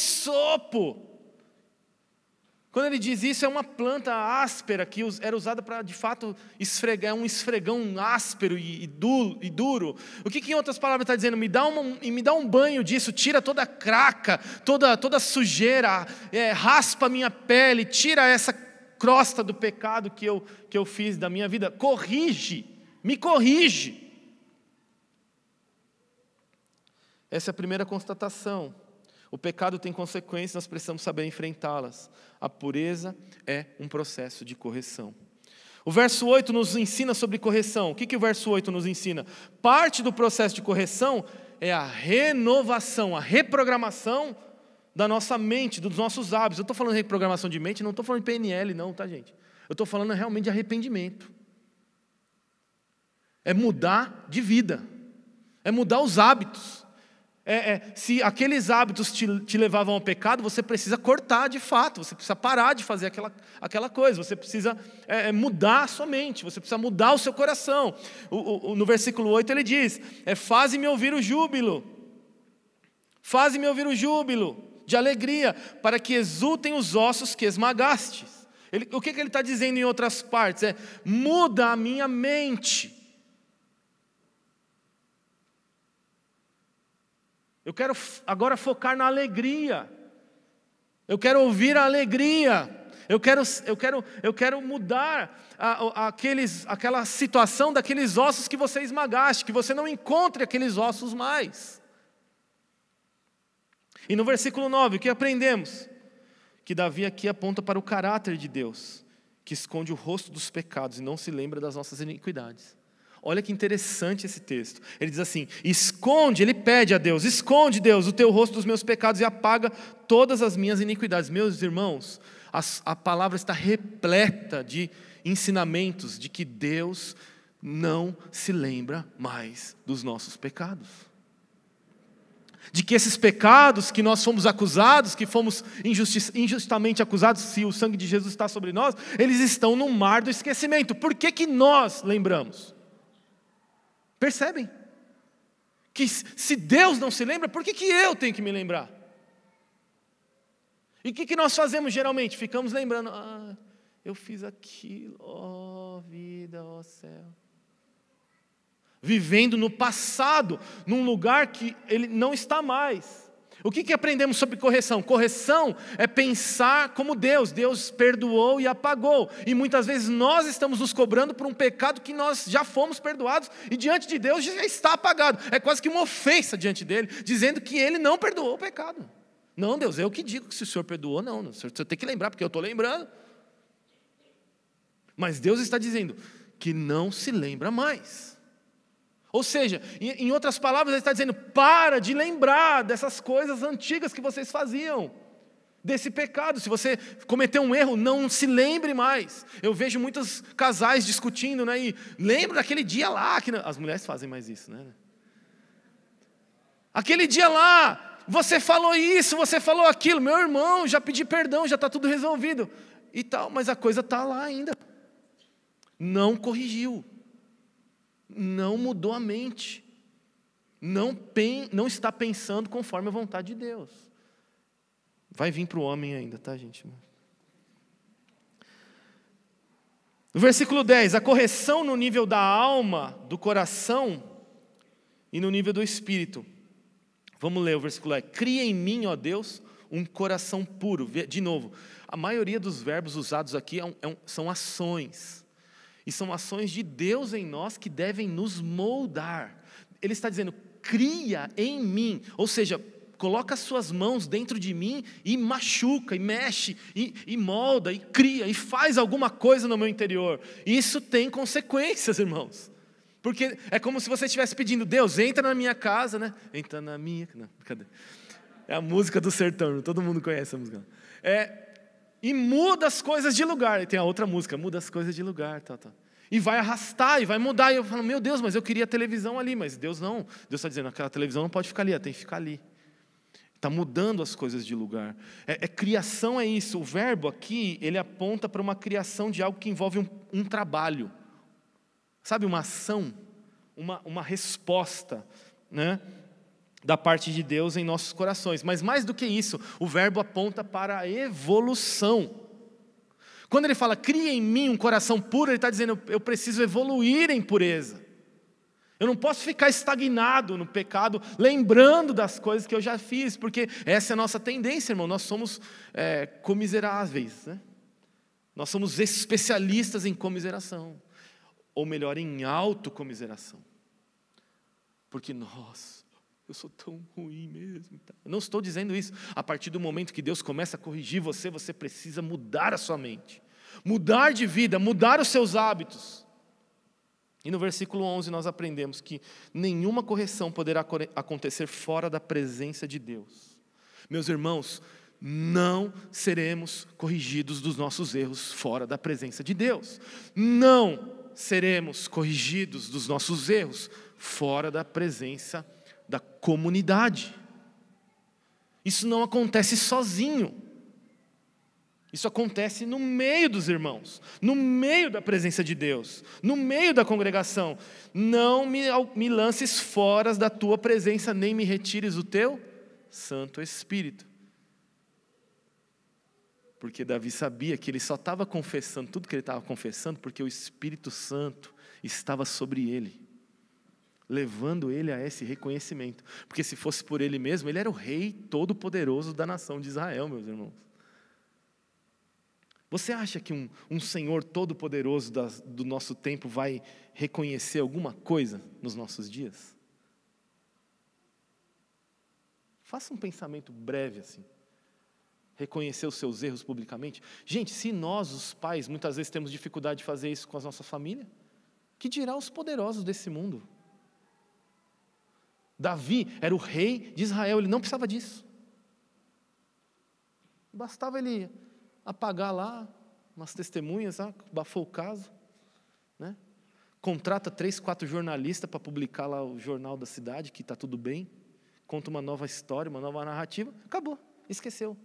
quando ele diz isso, é uma planta áspera que era usada para, de fato, esfregar, é um esfregão áspero e, duro. O que, que, em outras palavras, está dizendo? Me dá, uma, me dá um banho disso, tira toda a craca, toda, toda a sujeira, é, raspa a minha pele, tira essa crosta do pecado que eu, que eu fiz da minha vida. Corrige, me corrige. Essa é a primeira constatação. O pecado tem consequências, nós precisamos saber enfrentá-las. A pureza é um processo de correção. O verso 8 nos ensina sobre correção. O que, que o verso 8 nos ensina? Parte do processo de correção é a renovação, a reprogramação da nossa mente, dos nossos hábitos. Eu estou falando de reprogramação de mente, não estou falando de PNL, não, tá, gente? Eu estou falando realmente de arrependimento. É mudar de vida, é mudar os hábitos. É, é, se aqueles hábitos te, te, levavam ao pecado, você precisa cortar de fato, você precisa parar de fazer aquela, aquela coisa, você precisa é, é mudar a sua mente, você precisa mudar o seu coração. O, o, no versículo 8 ele diz: é, Faze-me ouvir o júbilo, faze-me ouvir o júbilo de alegria, para que exultem os ossos que esmagastes. Ele, o que, que ele está dizendo em outras partes? É: muda a minha mente Eu quero agora focar na alegria. Eu quero ouvir a alegria. Eu quero, eu quero, eu quero mudar a, a, aqueles, aquela situação daqueles ossos que você esmagaste, que você não encontre aqueles ossos mais. E no versículo 9, o que aprendemos? Que Davi aqui aponta para o caráter de Deus, que esconde o rosto dos pecados e não se lembra das nossas iniquidades. Olha que interessante esse texto. Ele diz assim: esconde, ele pede a Deus, esconde, Deus, o teu rosto dos meus pecados e apaga todas as minhas iniquidades. Meus irmãos, a, a palavra está repleta de ensinamentos de que Deus não se lembra mais dos nossos pecados. De que esses pecados que nós fomos acusados, que fomos injustamente acusados, se o sangue de Jesus está sobre nós, eles estão no mar do esquecimento. Por que, que nós lembramos? Percebem? Que se Deus não se lembra, por que, que eu tenho que me lembrar? E o que, que nós fazemos geralmente? Ficamos lembrando, ah, eu fiz aquilo, ó oh, vida, ó oh, céu. Vivendo no passado, num lugar que ele não está mais. O que, que aprendemos sobre correção? Correção é pensar como Deus. Deus perdoou e apagou. E muitas vezes nós estamos nos cobrando por um pecado que nós já fomos perdoados e diante de Deus já está apagado. É quase que uma ofensa diante dele, dizendo que ele não perdoou o pecado. Não, Deus, eu que digo que se o Senhor perdoou, não. O Senhor tem que lembrar, porque eu estou lembrando. Mas Deus está dizendo que não se lembra mais. Ou seja, em outras palavras, ele está dizendo: para de lembrar dessas coisas antigas que vocês faziam, desse pecado. Se você cometeu um erro, não se lembre mais. Eu vejo muitos casais discutindo, né? E lembro daquele dia lá. Que As mulheres fazem mais isso, né? Aquele dia lá, você falou isso, você falou aquilo. Meu irmão, já pedi perdão, já está tudo resolvido. E tal, mas a coisa está lá ainda. Não corrigiu não mudou a mente, não, pen, não está pensando conforme a vontade de Deus. Vai vir para o homem ainda, tá, gente? No versículo 10, a correção no nível da alma, do coração e no nível do espírito. Vamos ler o versículo 10. É, Cria em mim, ó Deus, um coração puro. De novo, a maioria dos verbos usados aqui é é são ações. E são ações de Deus em nós que devem nos moldar. Ele está dizendo: cria em mim, ou seja, coloca suas mãos dentro de mim e machuca, e mexe, e, e molda, e cria, e faz alguma coisa no meu interior. Isso tem consequências, irmãos. Porque é como se você estivesse pedindo, Deus, entra na minha casa, né? Entra na minha. Não, cadê? É a música do sertão, todo mundo conhece a música. É, e muda as coisas de lugar. E tem a outra música, muda as coisas de lugar, tal, tá, tal. Tá. E vai arrastar e vai mudar. E eu falo, meu Deus, mas eu queria a televisão ali, mas Deus não. Deus está dizendo, aquela televisão não pode ficar ali, ela tem que ficar ali. Está mudando as coisas de lugar. É, é, criação é isso. O verbo aqui, ele aponta para uma criação de algo que envolve um, um trabalho. Sabe, uma ação, uma, uma resposta. Né? da parte de Deus em nossos corações. Mas mais do que isso, o verbo aponta para a evolução. Quando ele fala, cria em mim um coração puro, ele está dizendo, eu preciso evoluir em pureza. Eu não posso ficar estagnado no pecado, lembrando das coisas que eu já fiz, porque essa é a nossa tendência, irmão. Nós somos é, comiseráveis, né? Nós somos especialistas em comiseração, ou melhor, em autocomiseração. Porque nós eu sou tão ruim mesmo. Tá? Eu não estou dizendo isso. A partir do momento que Deus começa a corrigir você, você precisa mudar a sua mente, mudar de vida, mudar os seus hábitos. E no versículo 11 nós aprendemos que nenhuma correção poderá acontecer fora da presença de Deus. Meus irmãos, não seremos corrigidos dos nossos erros fora da presença de Deus. Não seremos corrigidos dos nossos erros fora da presença de da comunidade. Isso não acontece sozinho. Isso acontece no meio dos irmãos, no meio da presença de Deus, no meio da congregação. Não me, me lances fora da tua presença, nem me retires o teu Santo Espírito. Porque Davi sabia que ele só estava confessando tudo que ele estava confessando, porque o Espírito Santo estava sobre ele levando ele a esse reconhecimento. Porque se fosse por ele mesmo, ele era o rei todo-poderoso da nação de Israel, meus irmãos. Você acha que um, um Senhor todo-poderoso do nosso tempo vai reconhecer alguma coisa nos nossos dias? Faça um pensamento breve assim. Reconhecer os seus erros publicamente. Gente, se nós, os pais, muitas vezes temos dificuldade de fazer isso com a nossa família, que dirá os poderosos desse mundo? Davi era o rei de Israel, ele não precisava disso. Bastava ele apagar lá umas testemunhas, bafou o caso, né? contrata três, quatro jornalistas para publicar lá o jornal da cidade, que está tudo bem, conta uma nova história, uma nova narrativa, acabou, esqueceu.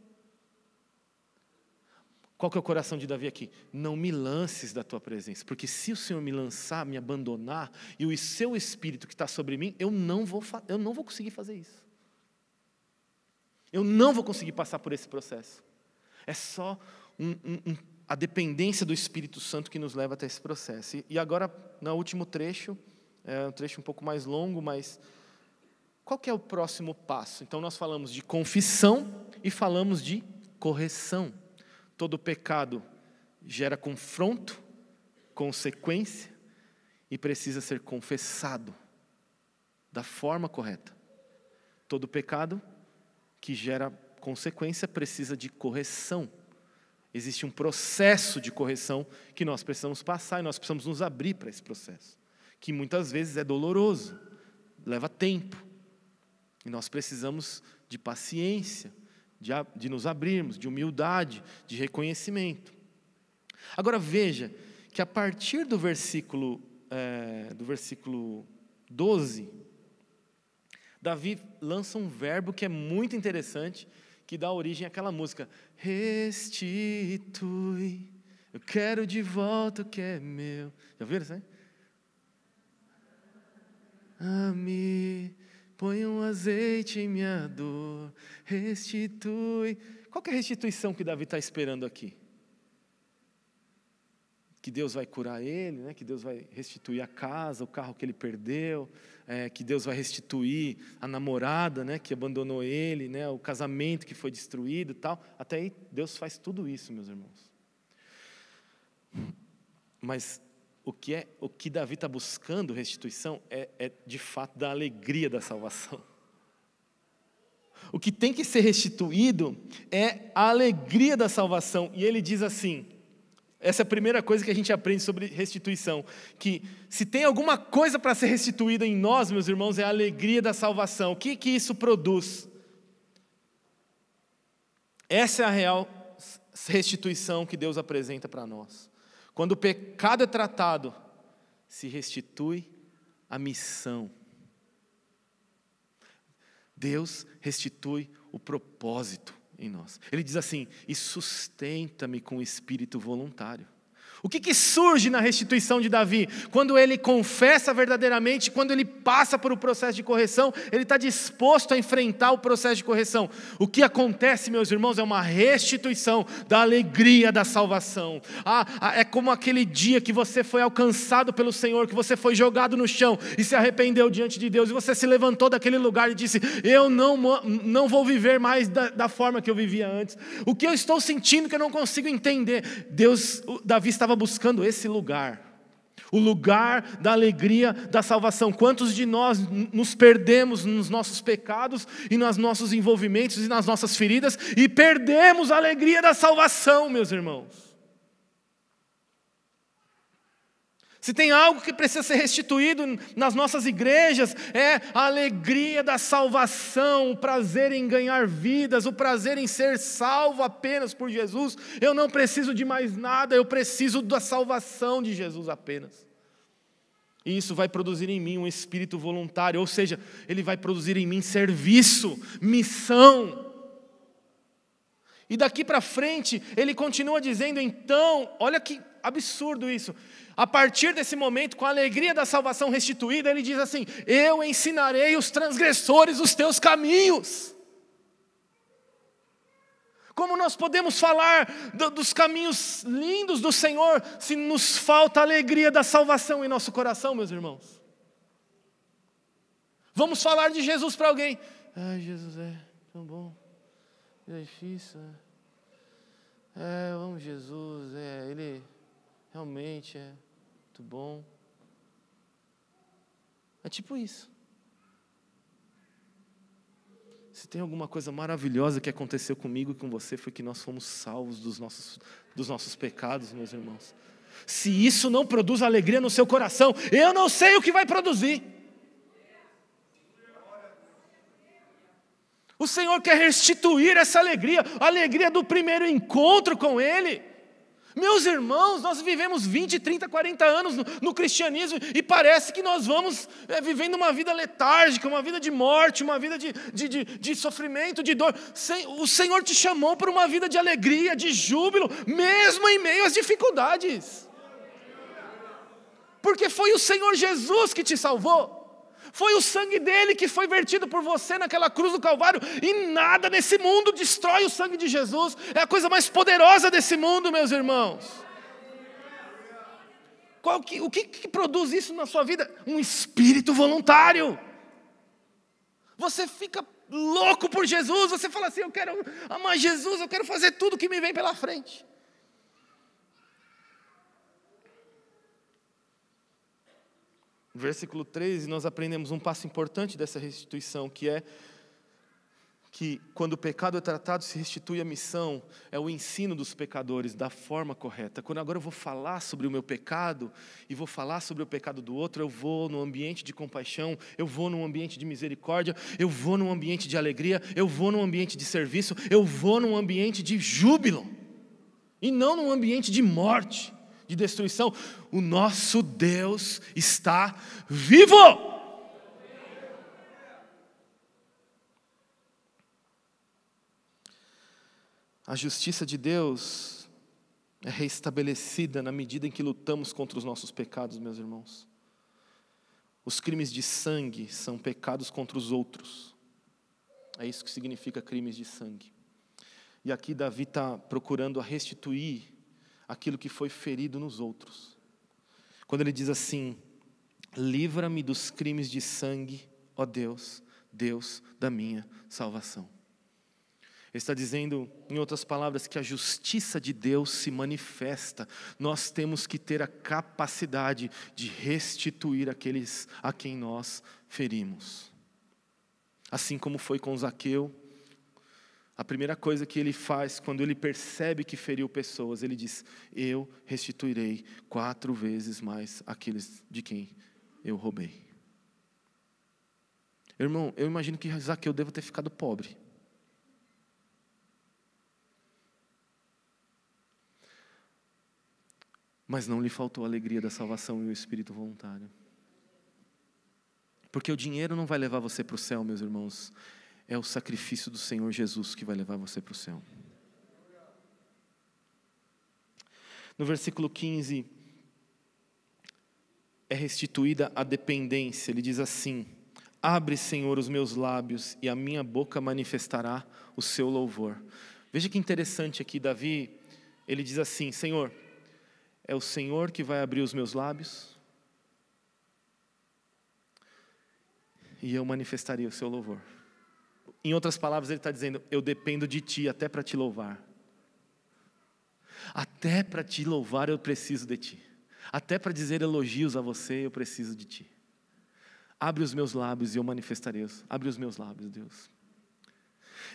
Qual que é o coração de Davi aqui? Não me lances da tua presença, porque se o Senhor me lançar, me abandonar e o seu espírito que está sobre mim, eu não vou, eu não vou conseguir fazer isso. Eu não vou conseguir passar por esse processo. É só um, um, um, a dependência do Espírito Santo que nos leva até esse processo. E, e agora, no último trecho, é um trecho um pouco mais longo, mas qual que é o próximo passo? Então, nós falamos de confissão e falamos de correção. Todo pecado gera confronto, consequência e precisa ser confessado da forma correta. Todo pecado que gera consequência precisa de correção. Existe um processo de correção que nós precisamos passar e nós precisamos nos abrir para esse processo, que muitas vezes é doloroso, leva tempo. E nós precisamos de paciência, de, de nos abrirmos, de humildade, de reconhecimento. Agora veja que a partir do versículo, é, do versículo 12, Davi lança um verbo que é muito interessante, que dá origem àquela música: Restitui, eu quero de volta o que é meu. Já viram isso aí? Ame Põe um azeite em minha dor, restitui. Qual é a restituição que Davi está esperando aqui? Que Deus vai curar ele, né? que Deus vai restituir a casa, o carro que ele perdeu, é, que Deus vai restituir a namorada né? que abandonou ele, né? o casamento que foi destruído tal. Até aí, Deus faz tudo isso, meus irmãos. Mas o que é o que Davi está buscando restituição é, é de fato da alegria da salvação. O que tem que ser restituído é a alegria da salvação. E ele diz assim: essa é a primeira coisa que a gente aprende sobre restituição, que se tem alguma coisa para ser restituída em nós, meus irmãos, é a alegria da salvação. O que que isso produz? Essa é a real restituição que Deus apresenta para nós. Quando o pecado é tratado, se restitui a missão. Deus restitui o propósito em nós. Ele diz assim: e sustenta-me com o espírito voluntário. O que, que surge na restituição de Davi? Quando ele confessa verdadeiramente, quando ele passa por um processo de correção, ele está disposto a enfrentar o processo de correção. O que acontece, meus irmãos, é uma restituição da alegria da salvação. Ah, ah, é como aquele dia que você foi alcançado pelo Senhor, que você foi jogado no chão e se arrependeu diante de Deus, e você se levantou daquele lugar e disse: Eu não, não vou viver mais da, da forma que eu vivia antes. O que eu estou sentindo que eu não consigo entender? Deus, Davi estava buscando esse lugar o lugar da alegria, da salvação. Quantos de nós nos perdemos nos nossos pecados e nos nossos envolvimentos e nas nossas feridas e perdemos a alegria da salvação, meus irmãos? Se tem algo que precisa ser restituído nas nossas igrejas, é a alegria da salvação, o prazer em ganhar vidas, o prazer em ser salvo apenas por Jesus. Eu não preciso de mais nada, eu preciso da salvação de Jesus apenas. E isso vai produzir em mim um espírito voluntário, ou seja, ele vai produzir em mim serviço, missão. E daqui para frente, ele continua dizendo, então, olha que absurdo isso. A partir desse momento, com a alegria da salvação restituída, ele diz assim: Eu ensinarei os transgressores os teus caminhos. Como nós podemos falar do, dos caminhos lindos do Senhor se nos falta a alegria da salvação em nosso coração, meus irmãos? Vamos falar de Jesus para alguém. Ai, Jesus é tão bom. É difícil, né? É, eu amo Jesus, é, Ele realmente é muito bom. É tipo isso. Se tem alguma coisa maravilhosa que aconteceu comigo e com você, foi que nós fomos salvos dos nossos, dos nossos pecados, meus irmãos. Se isso não produz alegria no seu coração, eu não sei o que vai produzir. O Senhor quer restituir essa alegria, a alegria do primeiro encontro com Ele. Meus irmãos, nós vivemos 20, 30, 40 anos no, no cristianismo e parece que nós vamos é, vivendo uma vida letárgica, uma vida de morte, uma vida de, de, de, de sofrimento, de dor. Sem, o Senhor te chamou para uma vida de alegria, de júbilo, mesmo em meio às dificuldades. Porque foi o Senhor Jesus que te salvou. Foi o sangue dele que foi vertido por você naquela cruz do Calvário, e nada nesse mundo destrói o sangue de Jesus, é a coisa mais poderosa desse mundo, meus irmãos. Qual que, o que, que produz isso na sua vida? Um espírito voluntário. Você fica louco por Jesus, você fala assim: eu quero amar Jesus, eu quero fazer tudo que me vem pela frente. versículo 13, nós aprendemos um passo importante dessa restituição, que é que quando o pecado é tratado, se restitui a missão, é o ensino dos pecadores da forma correta. Quando agora eu vou falar sobre o meu pecado e vou falar sobre o pecado do outro, eu vou num ambiente de compaixão, eu vou num ambiente de misericórdia, eu vou num ambiente de alegria, eu vou num ambiente de serviço, eu vou num ambiente de júbilo e não num ambiente de morte de destruição, o nosso Deus está vivo. A justiça de Deus é restabelecida na medida em que lutamos contra os nossos pecados, meus irmãos. Os crimes de sangue são pecados contra os outros. É isso que significa crimes de sangue. E aqui Davi está procurando a restituir aquilo que foi ferido nos outros. Quando ele diz assim: Livra-me dos crimes de sangue, ó Deus, Deus da minha salvação. Ele está dizendo, em outras palavras, que a justiça de Deus se manifesta. Nós temos que ter a capacidade de restituir aqueles a quem nós ferimos. Assim como foi com Zaqueu, a primeira coisa que ele faz quando ele percebe que feriu pessoas, ele diz: Eu restituirei quatro vezes mais aqueles de quem eu roubei. Irmão, eu imagino que Zaqueu deva ter ficado pobre. Mas não lhe faltou a alegria da salvação e o espírito voluntário. Porque o dinheiro não vai levar você para o céu, meus irmãos é o sacrifício do Senhor Jesus que vai levar você para o céu. No versículo 15, é restituída a dependência. Ele diz assim: Abre, Senhor, os meus lábios, e a minha boca manifestará o seu louvor. Veja que interessante aqui, Davi, ele diz assim: Senhor, é o Senhor que vai abrir os meus lábios, e eu manifestarei o seu louvor. Em outras palavras, ele está dizendo: Eu dependo de ti até para te louvar. Até para te louvar eu preciso de ti. Até para dizer elogios a você eu preciso de ti. Abre os meus lábios e eu manifestarei. -os. Abre os meus lábios, Deus.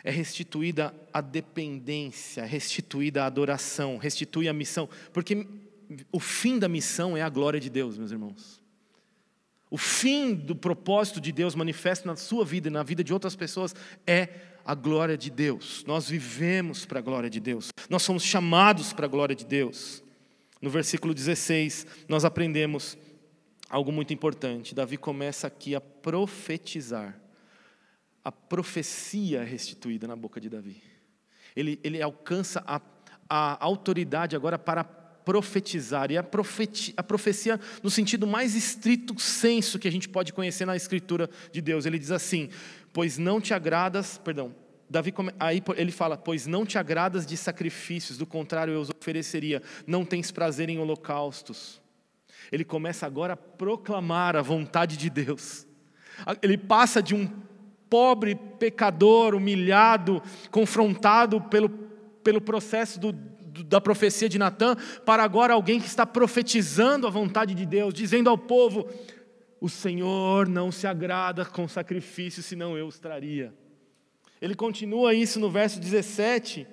É restituída a dependência, restituída a adoração, restitui a missão, porque o fim da missão é a glória de Deus, meus irmãos o fim do propósito de Deus manifesto na sua vida e na vida de outras pessoas é a glória de Deus. Nós vivemos para a glória de Deus. Nós somos chamados para a glória de Deus. No versículo 16, nós aprendemos algo muito importante. Davi começa aqui a profetizar a profecia é restituída na boca de Davi. Ele, ele alcança a, a autoridade agora para profetizar. E a, profeti, a profecia, no sentido mais estrito senso que a gente pode conhecer na Escritura de Deus, ele diz assim: Pois não te agradas, perdão, Davi, aí ele fala: Pois não te agradas de sacrifícios, do contrário eu os ofereceria, não tens prazer em holocaustos. Ele começa agora a proclamar a vontade de Deus. Ele passa de um pobre pecador humilhado, confrontado pelo, pelo processo do da profecia de Natã para agora alguém que está profetizando a vontade de Deus, dizendo ao povo: O Senhor não se agrada com sacrifício, senão eu os traria. Ele continua isso no verso 17.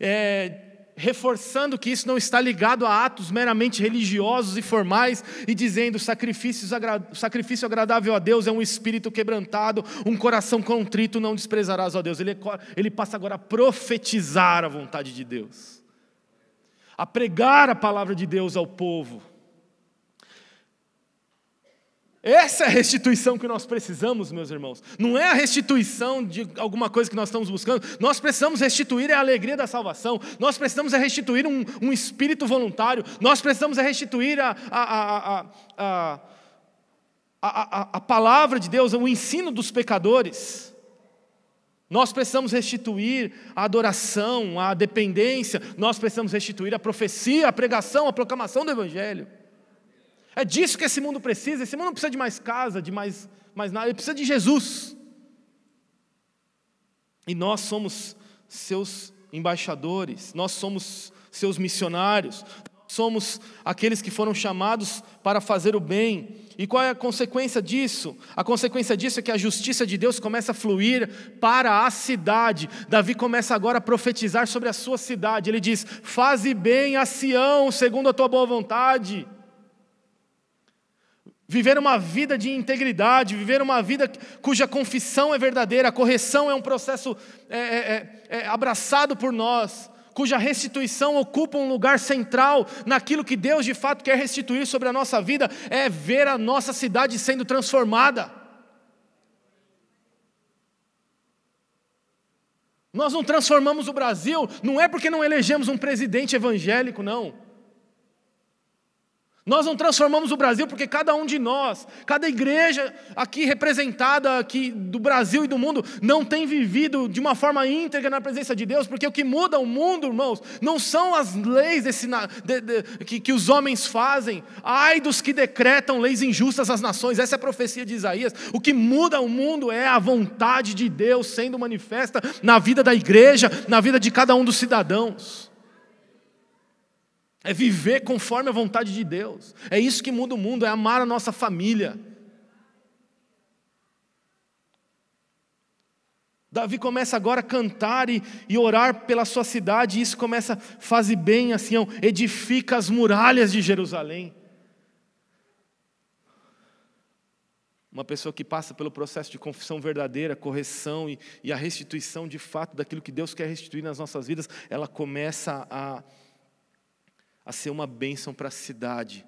É, reforçando que isso não está ligado a atos meramente religiosos e formais, e dizendo sacrifícios, sacrifício agradável a Deus é um espírito quebrantado, um coração contrito não desprezarás a Deus. Ele, é ele passa agora a profetizar a vontade de Deus, a pregar a palavra de Deus ao povo. Essa é a restituição que nós precisamos, meus irmãos. Não é a restituição de alguma coisa que nós estamos buscando. Nós precisamos restituir a alegria da salvação. Nós precisamos é restituir um, um espírito voluntário. Nós precisamos é restituir a, a, a, a palavra de Deus, o ensino dos pecadores. Nós precisamos restituir a adoração, a dependência. Nós precisamos restituir a profecia, a pregação, a proclamação do Evangelho. É disso que esse mundo precisa. Esse mundo não precisa de mais casa, de mais, mais nada, ele precisa de Jesus. E nós somos seus embaixadores, nós somos seus missionários, somos aqueles que foram chamados para fazer o bem. E qual é a consequência disso? A consequência disso é que a justiça de Deus começa a fluir para a cidade. Davi começa agora a profetizar sobre a sua cidade. Ele diz: Faze bem a Sião, segundo a tua boa vontade viver uma vida de integridade, viver uma vida cuja confissão é verdadeira, a correção é um processo é, é, é, é, abraçado por nós, cuja restituição ocupa um lugar central naquilo que Deus de fato quer restituir sobre a nossa vida, é ver a nossa cidade sendo transformada. Nós não transformamos o Brasil, não é porque não elegemos um presidente evangélico, não. Nós não transformamos o Brasil porque cada um de nós, cada igreja aqui representada aqui do Brasil e do mundo, não tem vivido de uma forma íntegra na presença de Deus, porque o que muda o mundo, irmãos, não são as leis desse, de, de, que, que os homens fazem. Ai dos que decretam leis injustas às nações, essa é a profecia de Isaías. O que muda o mundo é a vontade de Deus sendo manifesta na vida da igreja, na vida de cada um dos cidadãos é viver conforme a vontade de Deus. É isso que muda o mundo, é amar a nossa família. Davi começa agora a cantar e, e orar pela sua cidade, e isso começa a fazer bem assim, edifica as muralhas de Jerusalém. Uma pessoa que passa pelo processo de confissão verdadeira, correção e, e a restituição de fato daquilo que Deus quer restituir nas nossas vidas, ela começa a a ser uma bênção para a cidade,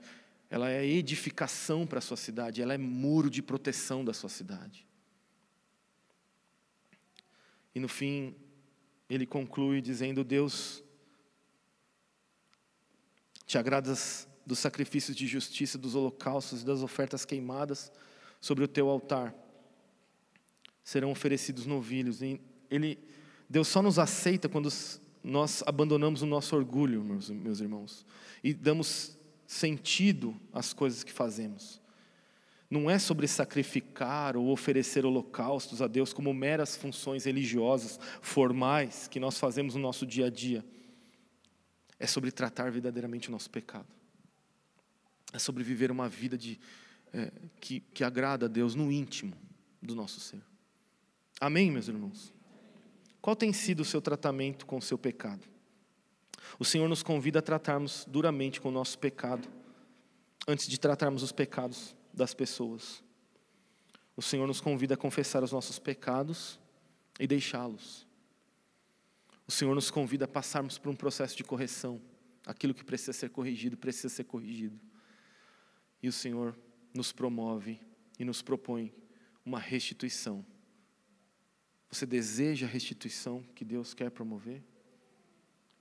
ela é edificação para a sua cidade, ela é muro de proteção da sua cidade. E no fim, ele conclui dizendo: Deus, te agradas dos sacrifícios de justiça, dos holocaustos e das ofertas queimadas sobre o teu altar. Serão oferecidos novilhos. E ele, Deus só nos aceita quando nós abandonamos o nosso orgulho, meus, meus irmãos, e damos sentido às coisas que fazemos. Não é sobre sacrificar ou oferecer holocaustos a Deus como meras funções religiosas, formais, que nós fazemos no nosso dia a dia. É sobre tratar verdadeiramente o nosso pecado. É sobre viver uma vida de, é, que, que agrada a Deus no íntimo do nosso ser. Amém, meus irmãos? Qual tem sido o seu tratamento com o seu pecado? O Senhor nos convida a tratarmos duramente com o nosso pecado, antes de tratarmos os pecados das pessoas. O Senhor nos convida a confessar os nossos pecados e deixá-los. O Senhor nos convida a passarmos por um processo de correção. Aquilo que precisa ser corrigido, precisa ser corrigido. E o Senhor nos promove e nos propõe uma restituição. Você deseja a restituição que Deus quer promover?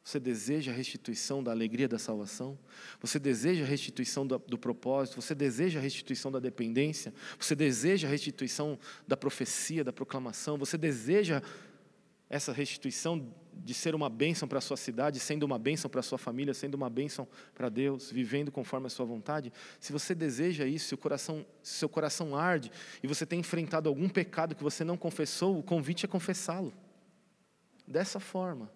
Você deseja a restituição da alegria da salvação? Você deseja a restituição do, do, propósito? Você deseja a restituição da dependência? Você deseja a restituição da profecia, da proclamação? Você deseja essa restituição de ser uma bênção para a sua cidade, sendo uma bênção para a sua família, sendo uma bênção para Deus, vivendo conforme a sua vontade, se você deseja isso, o coração, seu coração arde e você tem enfrentado algum pecado que você não confessou, o convite é confessá-lo. Dessa forma.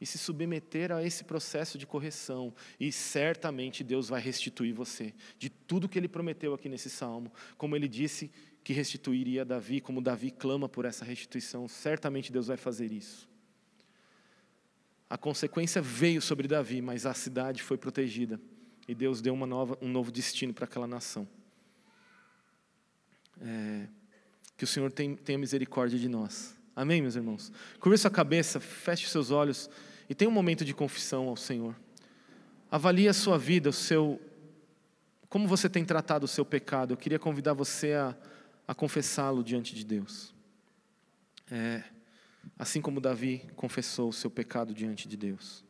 E se submeter a esse processo de correção, e certamente Deus vai restituir você de tudo que ele prometeu aqui nesse salmo, como ele disse que restituiria Davi, como Davi clama por essa restituição, certamente Deus vai fazer isso. A consequência veio sobre Davi, mas a cidade foi protegida. E Deus deu uma nova, um novo destino para aquela nação. É, que o Senhor tenha misericórdia de nós. Amém, meus irmãos? Curva sua cabeça, feche seus olhos e tenha um momento de confissão ao Senhor. Avalie a sua vida, o seu. Como você tem tratado o seu pecado? Eu queria convidar você a, a confessá-lo diante de Deus. É assim como Davi confessou o seu pecado diante de Deus.